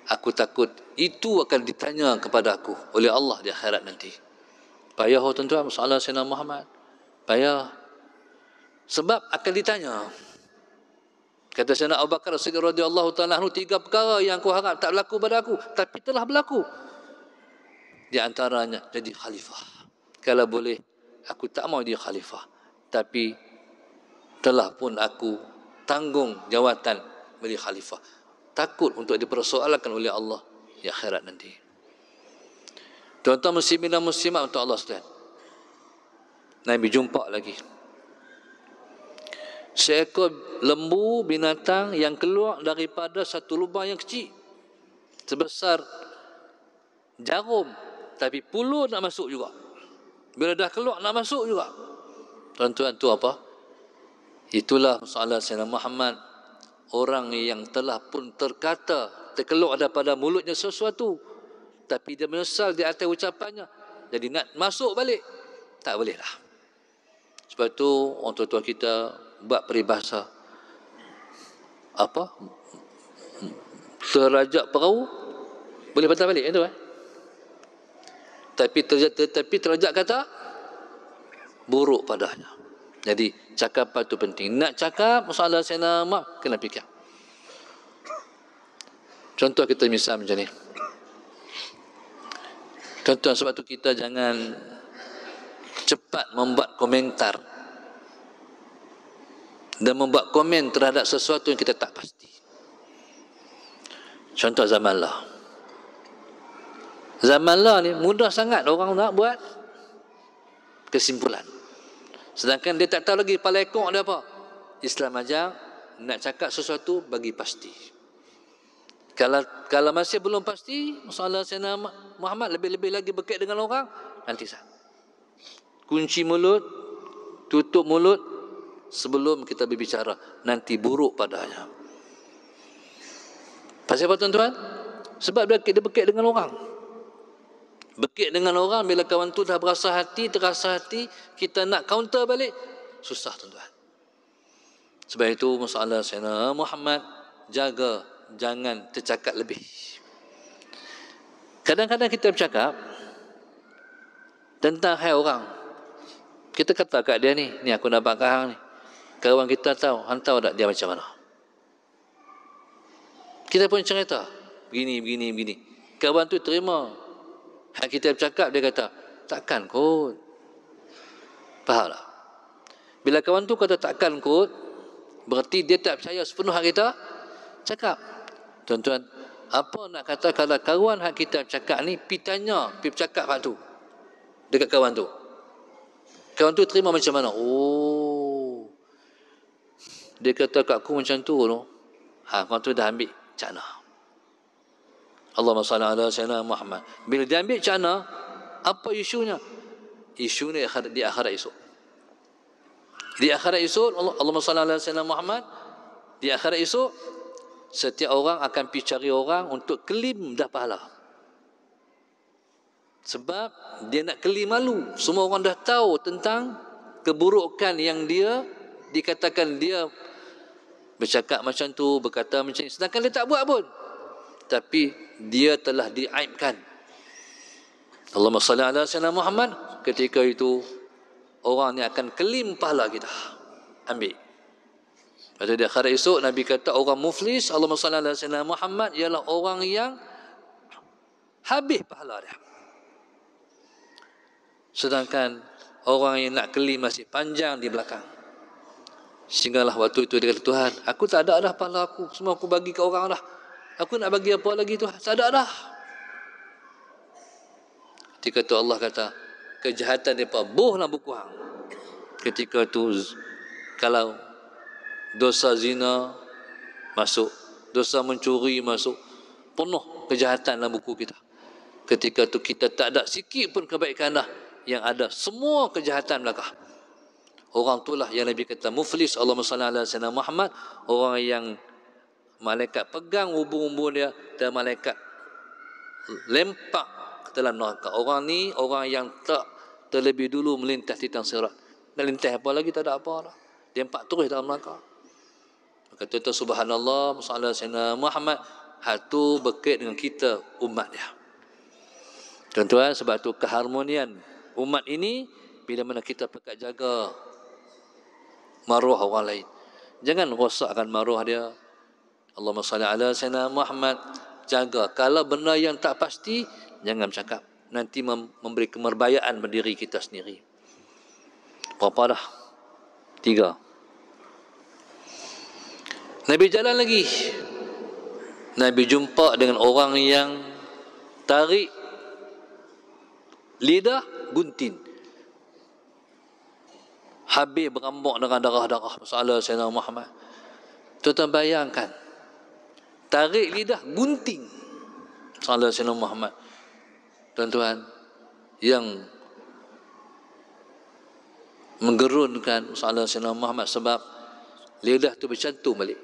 Aku takut itu akan ditanya kepada aku oleh Allah di akhirat nanti. Payah tuan-tuan masalah Sayyidina Muhammad. Payah. Sebab akan ditanya. Kata saya nak Abu Bakar Siddiq radhiyallahu taala anhu tiga perkara yang aku harap tak berlaku pada aku tapi telah berlaku. Di antaranya jadi khalifah. Kalau boleh aku tak mau jadi khalifah tapi telah pun aku tanggung jawatan menjadi khalifah. Takut untuk dipersoalkan oleh Allah di akhirat nanti. Tuan-tuan muslimin dan muslimat untuk Allah sekalian. Nabi jumpa lagi seekor lembu binatang yang keluar daripada satu lubang yang kecil sebesar jarum tapi puluh nak masuk juga bila dah keluar nak masuk juga tuan-tuan tu apa itulah masalah Sayyidina Muhammad orang yang telah pun terkata ada pada mulutnya sesuatu tapi dia menyesal di atas ucapannya jadi nak masuk balik tak bolehlah sebab tu orang tua-tua kita buat peribahasa apa terajak perahu boleh patah balik itu eh tapi terjat tapi terjat kata buruk padahnya jadi cakap itu penting nak cakap masalah senama kena fikir contoh kita misal macam ni contoh sebab tu kita jangan cepat membuat komentar dan membuat komen terhadap sesuatu yang kita tak pasti. Contoh zaman lah. Zaman lah ni mudah sangat orang nak buat kesimpulan. Sedangkan dia tak tahu lagi palekok dia apa. Islam ajar nak cakap sesuatu bagi pasti. Kalau kalau masih belum pasti, masalah saya nama Muhammad lebih-lebih lagi berkait dengan orang, nanti sah. Kunci mulut, tutup mulut, sebelum kita berbicara nanti buruk padanya. Pasal apa tuan-tuan? Sebab dia, dia bekek dengan orang. Bekek dengan orang bila kawan tu dah berasa hati, terasa hati, kita nak counter balik, susah tuan-tuan. Sebab itu masalah saya Muhammad jaga jangan tercakap lebih. Kadang-kadang kita bercakap tentang hai orang. Kita kata kat dia ni, ni aku nampak kau ni kawan kita tahu, han tahu tak dia macam mana. Kita pun cerita, begini, begini, begini. Kawan tu terima. Hak kita bercakap, dia kata, takkan kot. Faham Bila kawan tu kata takkan kot, berarti dia tak percaya sepenuh hak kita, cakap. Tuan-tuan, apa nak kata kalau kawan hak kita bercakap ni, pergi tanya, pergi bercakap hak tu. Dekat kawan tu. Kawan tu terima macam mana? Oh, dia kata kat aku macam tu tu ha kau tu dah ambil cana Allahumma salli ala sayyidina Muhammad bila dia ambil cana apa isunya isunya di akhir di akhirat esok di akhirat esok Allah, Allahumma salli ala sayyidina Muhammad di akhirat esok setiap orang akan pergi cari orang untuk kelim dah pahala sebab dia nak kelim malu semua orang dah tahu tentang keburukan yang dia dikatakan dia bercakap macam tu, berkata macam ni. Sedangkan dia tak buat pun. Tapi dia telah diaibkan. Allahumma salli ala sayyidina Muhammad ketika itu orang ni akan kelimpah pahala kita. Ambil. Pada dia hari esok Nabi kata orang muflis Allahumma salli ala sayyidina Muhammad ialah orang yang habis pahala dia. Sedangkan orang yang nak kelim masih panjang di belakang. Singgahlah waktu itu dia kata, Tuhan, aku tak ada dah pahala aku. Semua aku bagi ke orang dah. Aku nak bagi apa lagi Tuhan? Tak ada dah. Ketika tu Allah kata, kejahatan mereka boh lah buku hang. Ketika tu kalau dosa zina masuk, dosa mencuri masuk, penuh kejahatan dalam buku kita. Ketika tu kita tak ada sikit pun kebaikan lah Yang ada semua kejahatan belakang orang itulah yang Nabi kata muflis Allah sallallahu alaihi wasallam Muhammad orang yang malaikat pegang ubun-ubun dia dan malaikat lempak ke dalam neraka orang ni orang yang tak terlebih dulu melintas di tang sirat dan apa lagi tak ada apa lah lempak terus dalam neraka maka tu subhanallah sallallahu alaihi wasallam Muhammad hatu berkait dengan kita umat dia tuan-tuan sebab tu keharmonian umat ini bila mana kita pekat jaga maruah orang lain. Jangan rosakkan maruah dia. Allahumma salli ala sayyidina Muhammad. Jaga. Kalau benda yang tak pasti, jangan cakap. Nanti memberi kemerbayaan berdiri kita sendiri. Berapa dah? Tiga. Nabi jalan lagi. Nabi jumpa dengan orang yang tarik lidah gunting habis berambok dengan darah-darah masalah Sayyidina Muhammad tuan-tuan bayangkan tarik lidah gunting masalah Sayyidina Muhammad tuan-tuan yang menggerunkan masalah Sayyidina Muhammad sebab lidah tu bercantum balik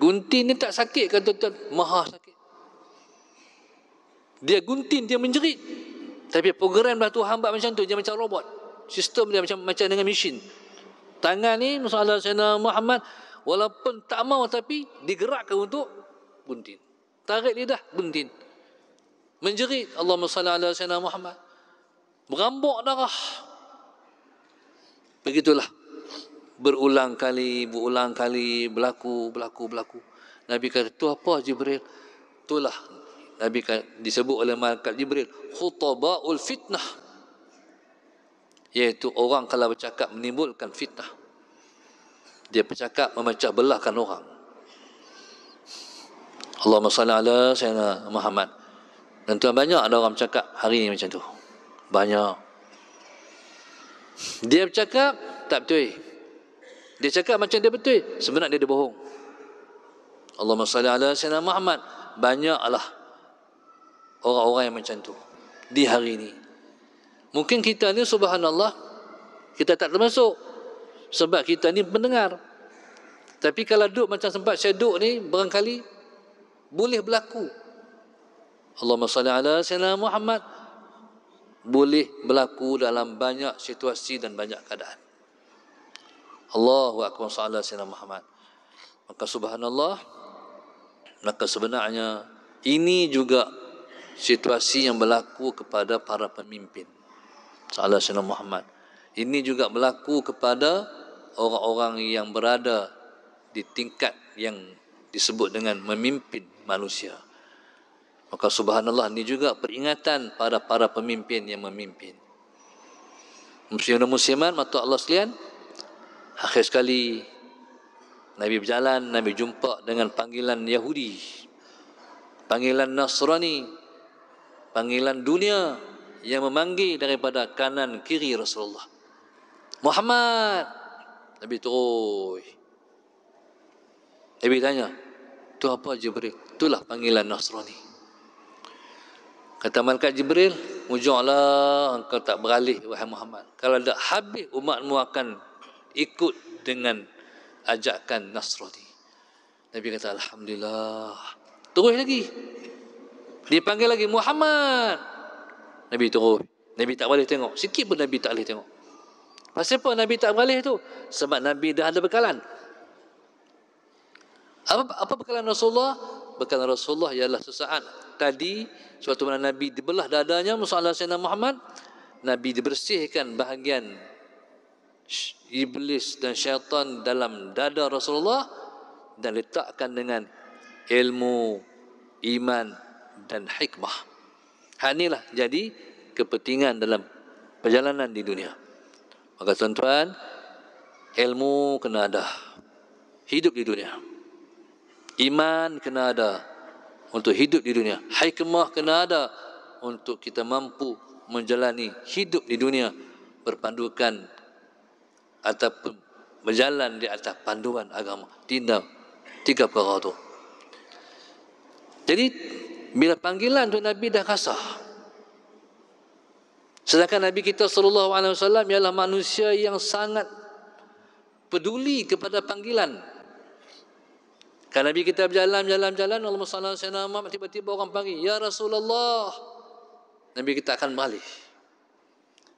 gunting ni tak sakit kan tuan-tuan maha sakit dia gunting dia menjerit tapi program lah Tuhan buat macam tu dia macam robot sistem dia macam macam dengan mesin. Tangan ni masalah Sayyidina Muhammad walaupun tak mau tapi digerakkan untuk buntin. Tarik lidah buntin. Menjerit Allahumma salli ala Sayyidina Muhammad. Berambuk darah. Begitulah. Berulang kali, berulang kali berlaku, berlaku, berlaku. Nabi kata, tu apa Jibril? Itulah Nabi kata, disebut oleh malaikat Jibril, khutabaul fitnah iaitu orang kalau bercakap menimbulkan fitnah. Dia bercakap memecah belahkan orang. Allahumma salli ala sayyidina Muhammad. Dan tuan banyak ada orang bercakap hari ini macam tu. Banyak. Dia bercakap tak betul. Dia cakap macam dia betul, sebenarnya dia, bohong. Allahumma salli ala sayyidina Muhammad. Banyaklah orang-orang yang macam tu di hari ini. Mungkin kita ni subhanallah kita tak termasuk sebab kita ni mendengar, Tapi kalau duduk macam sempat saya duduk ni berangkali boleh berlaku. Allahumma salli ala sayyidina Muhammad boleh berlaku dalam banyak situasi dan banyak keadaan. Allahu akbar salli sayyidina Muhammad. Maka subhanallah maka sebenarnya ini juga situasi yang berlaku kepada para pemimpin. Sallallahu alaihi Muhammad. Ini juga berlaku kepada orang-orang yang berada di tingkat yang disebut dengan memimpin manusia. Maka subhanallah ini juga peringatan pada para pemimpin yang memimpin. Muslimin dan muslimat, matu Allah sekalian. Akhir sekali, Nabi berjalan, Nabi jumpa dengan panggilan Yahudi. Panggilan Nasrani. Panggilan dunia yang memanggil daripada kanan kiri Rasulullah. Muhammad. Nabi terus. Nabi tanya, tu apa Jibril? Itulah panggilan Nasrani. Kata Malkat Jibril, Mujuklah engkau tak beralih, wahai Muhammad. Kalau dah habis, umatmu akan ikut dengan ajakan Nasrani. Nabi kata, Alhamdulillah. Terus lagi. Dipanggil lagi, Muhammad. Nabi turun. Nabi tak boleh tengok. Sikit pun Nabi tak boleh tengok. Pasal apa Nabi tak beralih tu? Sebab Nabi dah ada bekalan. Apa, apa bekalan Rasulullah? Bekalan Rasulullah ialah sesaat tadi suatu malam Nabi dibelah dadanya Musa Muhammad Nabi dibersihkan bahagian iblis dan syaitan dalam dada Rasulullah dan letakkan dengan ilmu iman dan hikmah Hal inilah jadi kepentingan dalam perjalanan di dunia. Maka tuan-tuan, ilmu kena ada. Hidup di dunia. Iman kena ada untuk hidup di dunia. Hikmah kena ada untuk kita mampu menjalani hidup di dunia berpandukan ataupun berjalan di atas panduan agama. Tindak tiga perkara itu. Jadi bila panggilan tu Nabi dah kasar. Sedangkan Nabi kita SAW ialah manusia yang sangat peduli kepada panggilan. Kan Nabi kita berjalan, jalan, jalan, Allah SWT, tiba-tiba orang panggil, Ya Rasulullah. Nabi kita akan balik.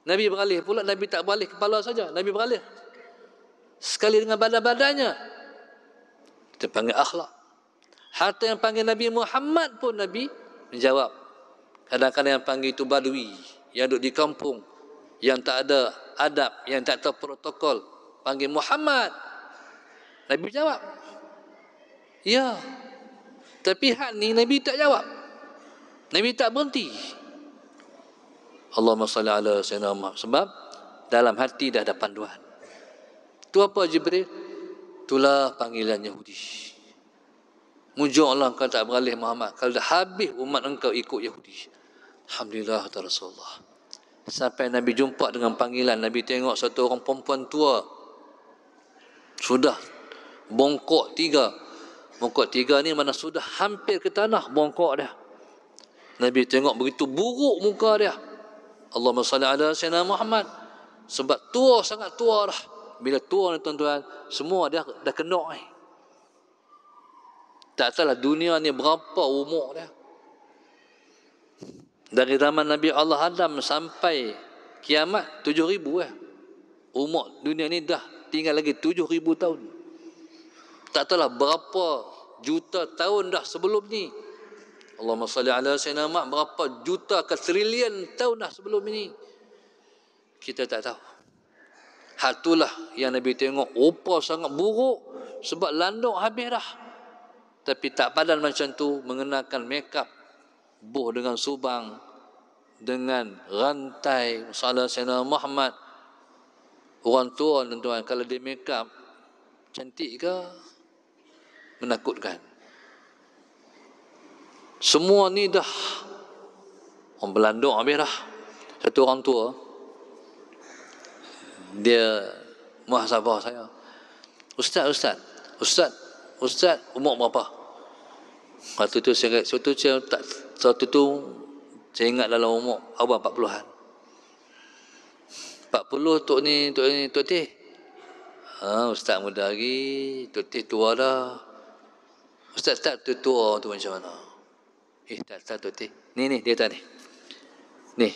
Nabi beralih pula, Nabi tak balik kepala saja. Nabi beralih. Sekali dengan badan-badannya. Kita panggil akhlak. Harta yang panggil Nabi Muhammad pun Nabi menjawab. Kadang-kadang yang panggil itu badui. Yang duduk di kampung. Yang tak ada adab. Yang tak tahu protokol. Panggil Muhammad. Nabi jawab. Ya. Tapi hak ni Nabi tak jawab. Nabi tak berhenti. Allahumma salli ala sayyidina Muhammad. Sebab dalam hati dah ada panduan. Tu apa Jibril? Itulah panggilan Yahudi. Yahudi. Mujur Allah kau tak beralih Muhammad. Kalau dah habis umat engkau ikut Yahudi. Alhamdulillah kata Rasulullah. Sampai Nabi jumpa dengan panggilan. Nabi tengok satu orang perempuan tua. Sudah bongkok tiga. Bongkok tiga ni mana sudah hampir ke tanah bongkok dia. Nabi tengok begitu buruk muka dia. Allah salli ala sayyidina Muhammad. Sebab tua sangat tua lah Bila tua ni tuan-tuan, semua dia dah kena Eh. Tak tahulah dunia ni berapa umur dia. Dari zaman Nabi Allah Adam sampai kiamat 7000 ribu Eh. Umur dunia ni dah tinggal lagi ribu tahun. Tak tahulah berapa juta tahun dah sebelum ni. Allahumma salli ala sayyidina berapa juta ke trilion tahun dah sebelum ini. Kita tak tahu. Hatulah yang Nabi tengok rupa sangat buruk sebab landuk habis dah. Tapi tak padan macam tu mengenakan makeup buh dengan subang dengan rantai Sallallahu Alaihi Wasallam Muhammad orang tua tuan-tuan kalau dia makeup cantik ke menakutkan semua ni dah orang belandung habis dah satu orang tua dia muhasabah saya ustaz ustaz ustaz Ustaz umur berapa? Waktu tu saya ingat, waktu saya tak, waktu tu saya ingat dalam umur awal empat puluhan. Empat puluh tok ni, tok ni, tok teh. Ha, Ustaz muda lagi, tok teh tua dah. Ustaz tak tu tua tu macam mana? Eh tak tak tu teh. Ni ni dia tak ni. Ni.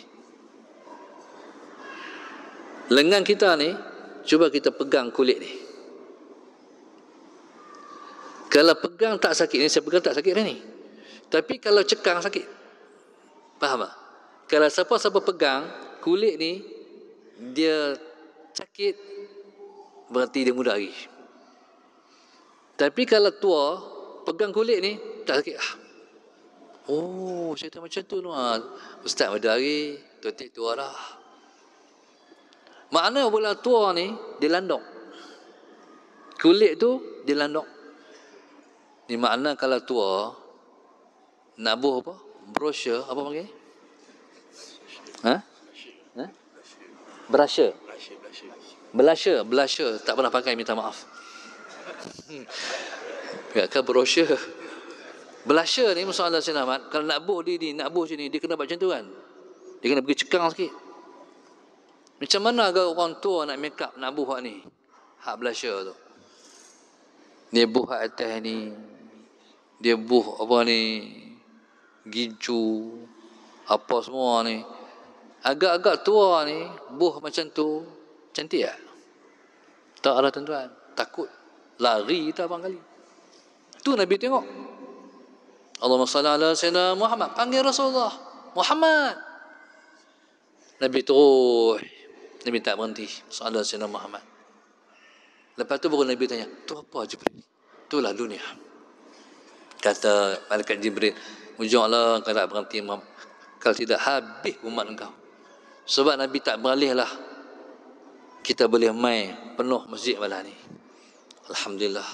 Lengan kita ni, cuba kita pegang kulit ni. Kalau pegang tak sakit ni, saya pegang tak sakit lah ni. Tapi kalau cekang sakit. Faham tak? Kalau siapa-siapa pegang, kulit ni, dia sakit, berarti dia muda lagi. Tapi kalau tua, pegang kulit ni, tak sakit. Ah. Oh, cerita macam tu ni. Ustaz pada hari, tuan tua lah. Maknanya bila tua ni, dia landok. Kulit tu, dia landok. Di mana kalau tua nak buh apa? Brosher apa panggil? Ha? Ha? Brosher. Belasher, belasher tak pernah pakai minta maaf. Ya [LAUGHS] ke brosher. Belasher ni masalah allah selamat. Kalau nak buh dia ni, nak buh sini dia kena buat macam tu kan. Dia kena pergi cekang sikit. Macam mana agak orang tua nak make up nak buh hak ni? Hak belasher tu. Ni buh hak atas ni, dia buh apa ni gincu apa semua ni agak-agak tua ni buh macam tu cantik tak? tak ada lah tuan-tuan takut lari tu abang kali tu Nabi tengok Allahumma salli ala sayyidina Muhammad panggil Rasulullah Muhammad Nabi terus Nabi tak berhenti salli ala Muhammad lepas tu baru Nabi tanya tu apa Jibril tu lah dunia kata malaikat jibril ujunglah kau tak berhenti imam kalau tidak habis umat engkau sebab nabi tak lah. kita boleh mai penuh masjid malam ni alhamdulillah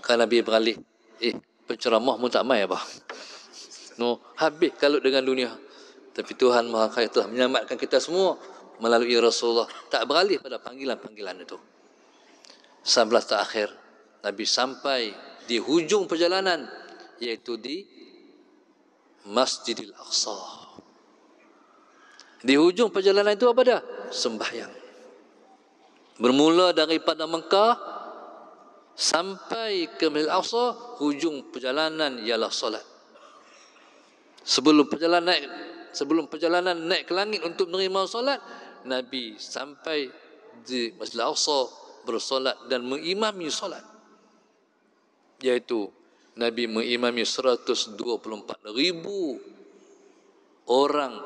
kalau nabi beralih eh penceramah pun tak mai apa no habis kalau dengan dunia tapi Tuhan Maha Kaya telah menyelamatkan kita semua melalui Rasulullah tak beralih pada panggilan-panggilan itu sampai akhir Nabi sampai di hujung perjalanan yaitu di Masjidil Aqsa. Di hujung perjalanan itu apa dia? Sembahyang. Bermula daripada Mekah sampai ke Masjidil Aqsa, hujung perjalanan ialah solat. Sebelum perjalanan naik sebelum perjalanan naik ke langit untuk menerima solat, Nabi sampai di Masjidil Aqsa bersolat dan mengimami solat iaitu Nabi mengimami 124 ribu orang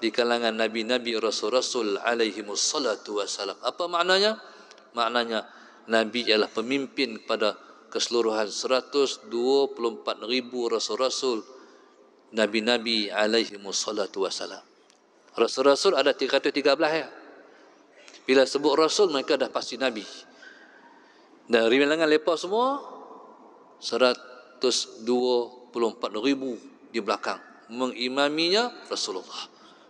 di kalangan Nabi-Nabi Rasul-Rasul alaihi salatu wassalam. Apa maknanya? Maknanya Nabi ialah pemimpin kepada keseluruhan 124 ribu Rasul-Rasul Nabi-Nabi alaihi salatu wassalam. Rasul-Rasul ada 313 ya. Bila sebut Rasul mereka dah pasti Nabi. Dan rimelangan lepas semua 124 ribu di belakang mengimaminya Rasulullah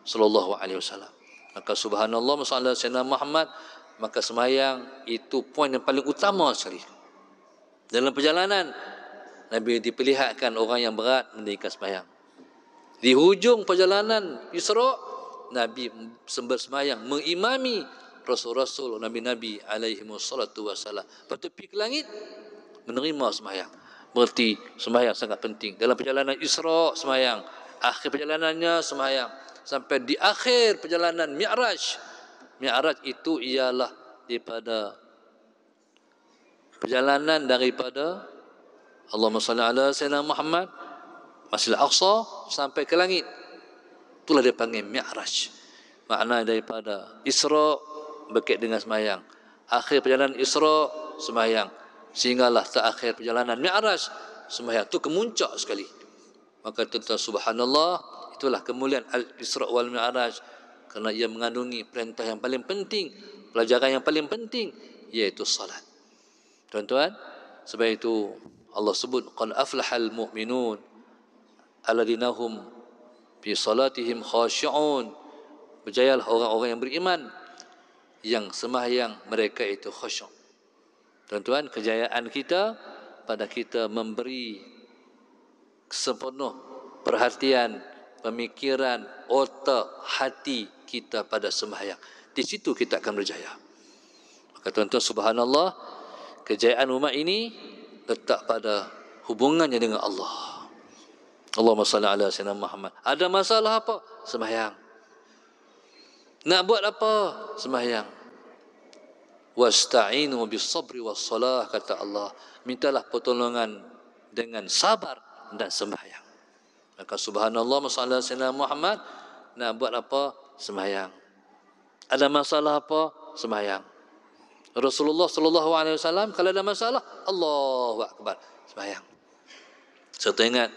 sallallahu alaihi wasallam. Maka subhanallah masallah Sayyidina Muhammad maka semayang itu poin yang paling utama sekali. Dalam perjalanan Nabi diperlihatkan orang yang berat mendirikan semayang. Di hujung perjalanan Isra Nabi sembah semayang mengimami Rasul-Rasul Nabi-Nabi alaihi wassalatu wassalam. Lepas pergi ke langit, menerima semayang. Berarti semayang sangat penting. Dalam perjalanan Isra' semayang. Akhir perjalanannya semayang. Sampai di akhir perjalanan Mi'raj. Mi'raj itu ialah daripada perjalanan daripada Allahumma salli ala Sayyidina Muhammad Masjid Al-Aqsa sampai ke langit. Itulah dia panggil Mi'raj. Makna daripada Isra' berkait dengan semayang. Akhir perjalanan Isra' semayang sehinggalah terakhir perjalanan Mi'raj sembahyang tu kemuncak sekali maka tentu subhanallah itulah kemuliaan Al-Isra wal Mi'raj kerana ia mengandungi perintah yang paling penting pelajaran yang paling penting iaitu salat tuan-tuan sebab itu Allah sebut qad aflahal mu'minun alladinahum fi salatihim khashi'un berjayalah orang-orang yang beriman yang sembahyang mereka itu khusyuk Tuan-tuan, kejayaan kita pada kita memberi sepenuh perhatian, pemikiran, otak, hati kita pada sembahyang. Di situ kita akan berjaya. Maka tuan-tuan, subhanallah, kejayaan umat ini letak pada hubungannya dengan Allah. Allahumma salli ala sayyidina Muhammad. Ada masalah apa? Sembahyang. Nak buat apa? Sembahyang wasta'inu bis sabri was salah kata Allah mintalah pertolongan dengan sabar dan sembahyang maka subhanallah masallallahu alaihi wasallam Muhammad nak buat apa sembahyang ada masalah apa sembahyang Rasulullah sallallahu alaihi wasallam kalau ada masalah Allahu akbar sembahyang saya teringat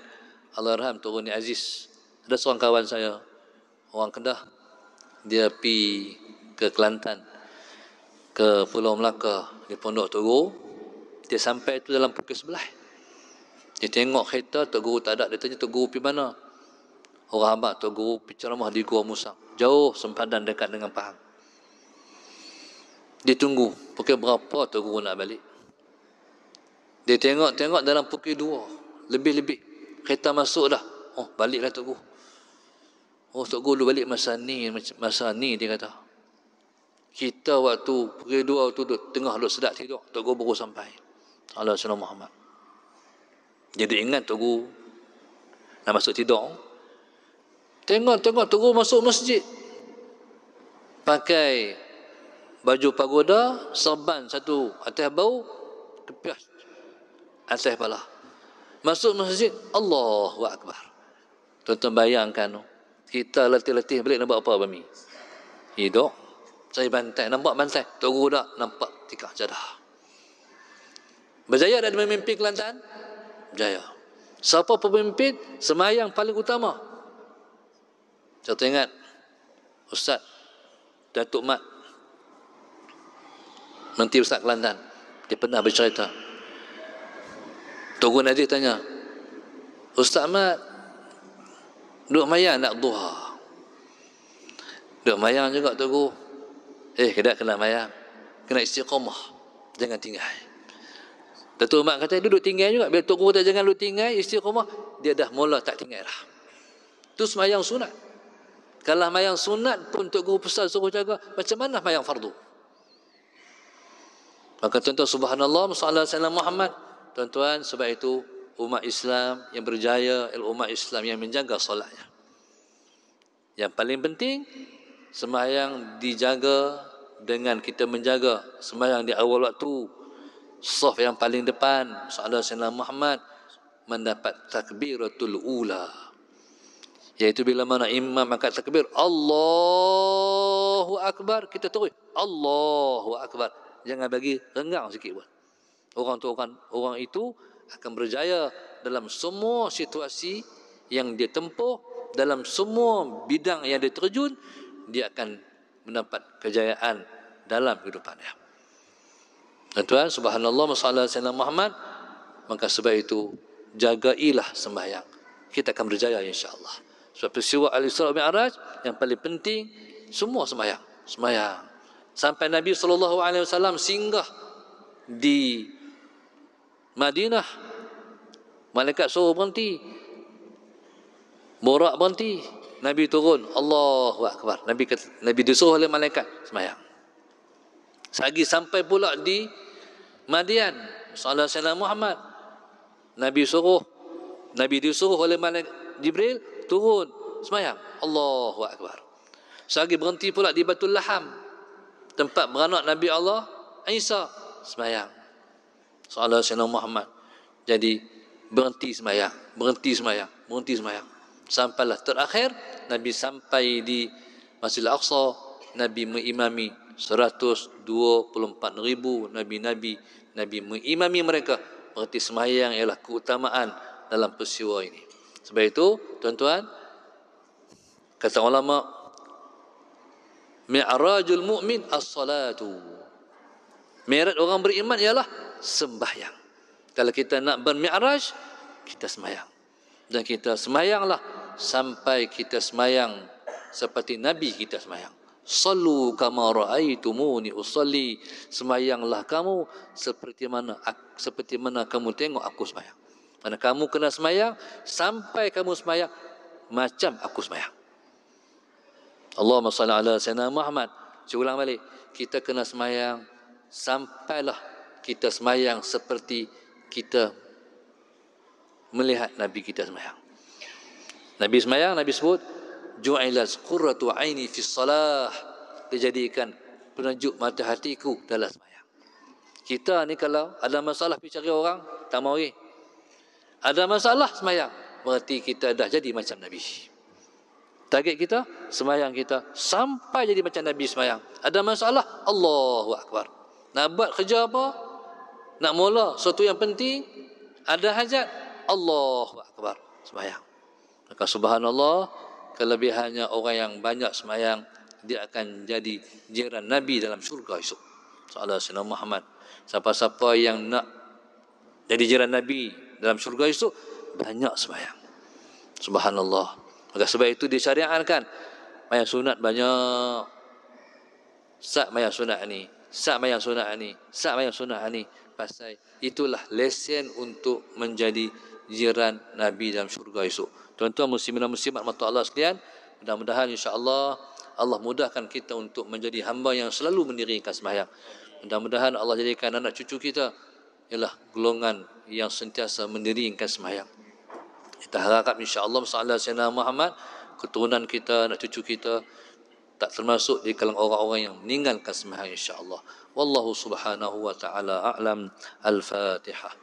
Allah rahmat turun Aziz ada seorang kawan saya orang Kedah dia pi ke Kelantan ke Pulau Melaka di Pondok Turu dia sampai tu dalam pukul sebelah dia tengok kereta Tok Guru tak ada dia tanya Tok Guru pergi mana orang abad Tok Guru pergi ceramah di Gua Musang jauh sempadan dekat dengan Pahang dia tunggu pukul berapa Tok Guru nak balik dia tengok-tengok dalam pukul dua lebih-lebih kereta masuk dah oh baliklah Tok Guru oh Tok Guru balik masa ni masa ni dia kata kita waktu pukul dua tu tengah duduk sedap tidur tok guru baru sampai Allah Sallallahu Muhammad jadi ingat tok guru nak masuk tidur tengok-tengok tok guru masuk masjid pakai baju pagoda serban satu atas bau kepias atas pala masuk masjid Allahu Akbar tuan-tuan bayangkan kita letih-letih balik nak buat apa bami hidup cari bantai. Nampak bantai? Tok Guru dah nampak tika jadah. Berjaya dan memimpin Kelantan? Berjaya. Siapa pemimpin semayang paling utama? Saya teringat Ustaz Datuk Mat Menteri Ustaz Kelantan dia pernah bercerita Tunggu nadi tanya Ustaz Mat duduk mayang nak duha duduk mayang juga Tunggu Eh, kena kena mayam. Kena istiqamah. Jangan tinggal. Datuk Umar kata, duduk tinggal juga. Bila Tok Guru kata, jangan lu tinggal, istiqamah. Dia dah mula tak tinggal lah. Itu semayang sunat. Kalau mayang sunat pun Tok Guru pesan suruh jaga, macam mana mayang fardu? Maka tuan-tuan subhanallah, masalah salam Muhammad. Tuan-tuan, sebab itu umat Islam yang berjaya, umat Islam yang menjaga solatnya. Yang paling penting, Semayang dijaga dengan kita menjaga semayang di awal waktu. Sof yang paling depan. Sallallahu alaihi Muhammad mendapat takbiratul ula. yaitu bila mana imam angkat takbir. Allahu akbar. Kita terus. Allahu akbar. Jangan bagi renggang sikit pun. Orang tu orang, orang itu akan berjaya dalam semua situasi yang dia tempuh. Dalam semua bidang yang dia terjun dia akan mendapat kejayaan dalam hidupannya. Dan Tuhan, subhanallah, masalah Sayyidina Muhammad, maka sebab itu, jagailah sembahyang. Kita akan berjaya, insyaAllah. Sebab peristiwa Al-Isra Mi'raj, yang paling penting, semua sembahyang. Sembahyang. Sampai Nabi SAW singgah di Madinah, malaikat suruh berhenti. Borak berhenti. Nabi turun, Allahu Akbar. Nabi kata, Nabi disuruh oleh malaikat semayang. Sagi sampai pula di Madian, sallallahu alaihi Muhammad. Nabi suruh, Nabi disuruh oleh malaikat Jibril turun semayang. Allahu Akbar. Sagi berhenti pula di Batul Laham. Tempat beranak Nabi Allah Isa semayang. Sallallahu alaihi Muhammad. Jadi berhenti semayang, berhenti semayang, berhenti semayang sampailah terakhir Nabi sampai di Masjid Al-Aqsa Nabi mengimami 124 ribu Nabi-Nabi Nabi mengimami mereka berarti semayang ialah keutamaan dalam peristiwa ini sebab itu tuan-tuan kata ulama mi'rajul mu'min as-salatu mi'raj orang beriman ialah sembahyang kalau kita nak bermi'raj kita semayang dan kita semayanglah sampai kita semayang seperti Nabi kita semayang. Salu ni usalli semayanglah kamu seperti mana seperti mana kamu tengok aku semayang. Mana kamu kena semayang sampai kamu semayang macam aku semayang. Allahumma salli ala sayyidina Muhammad. Saya ulang balik. Kita kena semayang sampailah kita semayang seperti kita melihat Nabi kita semayang. Nabi semayang, Nabi sebut, Ju'ilaz qurratu aini fi salah. Dijadikan penunjuk mata hatiku dalam semayang. Kita ni kalau ada masalah pergi cari orang, tak mahu pergi. Ada masalah semayang, berarti kita dah jadi macam Nabi. Target kita, semayang kita sampai jadi macam Nabi semayang. Ada masalah, Allahu Akbar. Nak buat kerja apa? Nak mula sesuatu yang penting? Ada hajat? Allahu Akbar. Semayang. Maka subhanallah, kelebihannya orang yang banyak semayang, dia akan jadi jiran Nabi dalam syurga esok. Soalnya, Sina Muhammad. Siapa-siapa yang nak jadi jiran Nabi dalam syurga esok, banyak semayang. Subhanallah. Maka sebab itu disyariatkan mayang sunat banyak. Sak mayang sunat ni. sak mayang sunat ni. sak mayang sunat ni. Pasal itulah lesen untuk menjadi jiran Nabi dalam syurga esok. Tuan-tuan muslimin dan muslimat mata Allah sekalian, mudah-mudahan insya-Allah Allah mudahkan kita untuk menjadi hamba yang selalu mendirikan sembahyang. Mudah-mudahan Allah jadikan anak cucu kita ialah golongan yang sentiasa mendirikan sembahyang. Kita harap insya-Allah sallallahu alaihi wasallam keturunan kita, anak cucu kita tak termasuk di kalangan orang-orang yang meninggalkan sembahyang insya-Allah. Wallahu subhanahu wa ta'ala a'lam al-Fatihah.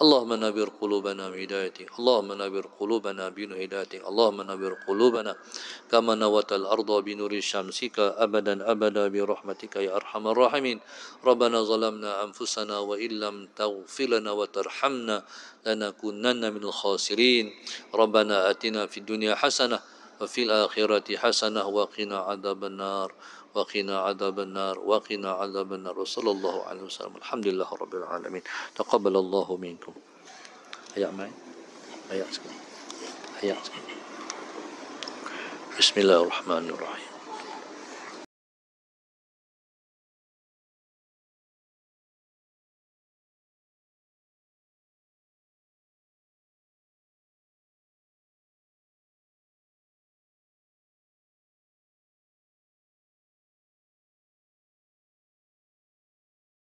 اللهم نبر قلوبنا بهدايتك اللهم نبر قلوبنا بهدايتك اللهم نبر قلوبنا كما نوت الأرض بنور شمسك أبدا أبدا برحمتك يا أرحم الراحمين ربنا ظلمنا أنفسنا وإن لم تغفر لنا وترحمنا لنكونن من الخاسرين ربنا آتنا في الدنيا حسنة وفي الآخرة حسنة وقنا عذاب النار وقنا عذاب النار وقنا عذاب النار وصلى الله عليه وسلم الحمد لله رب العالمين تقبل الله منكم هيا معي هيا هيا بسم الله الرحمن الرحيم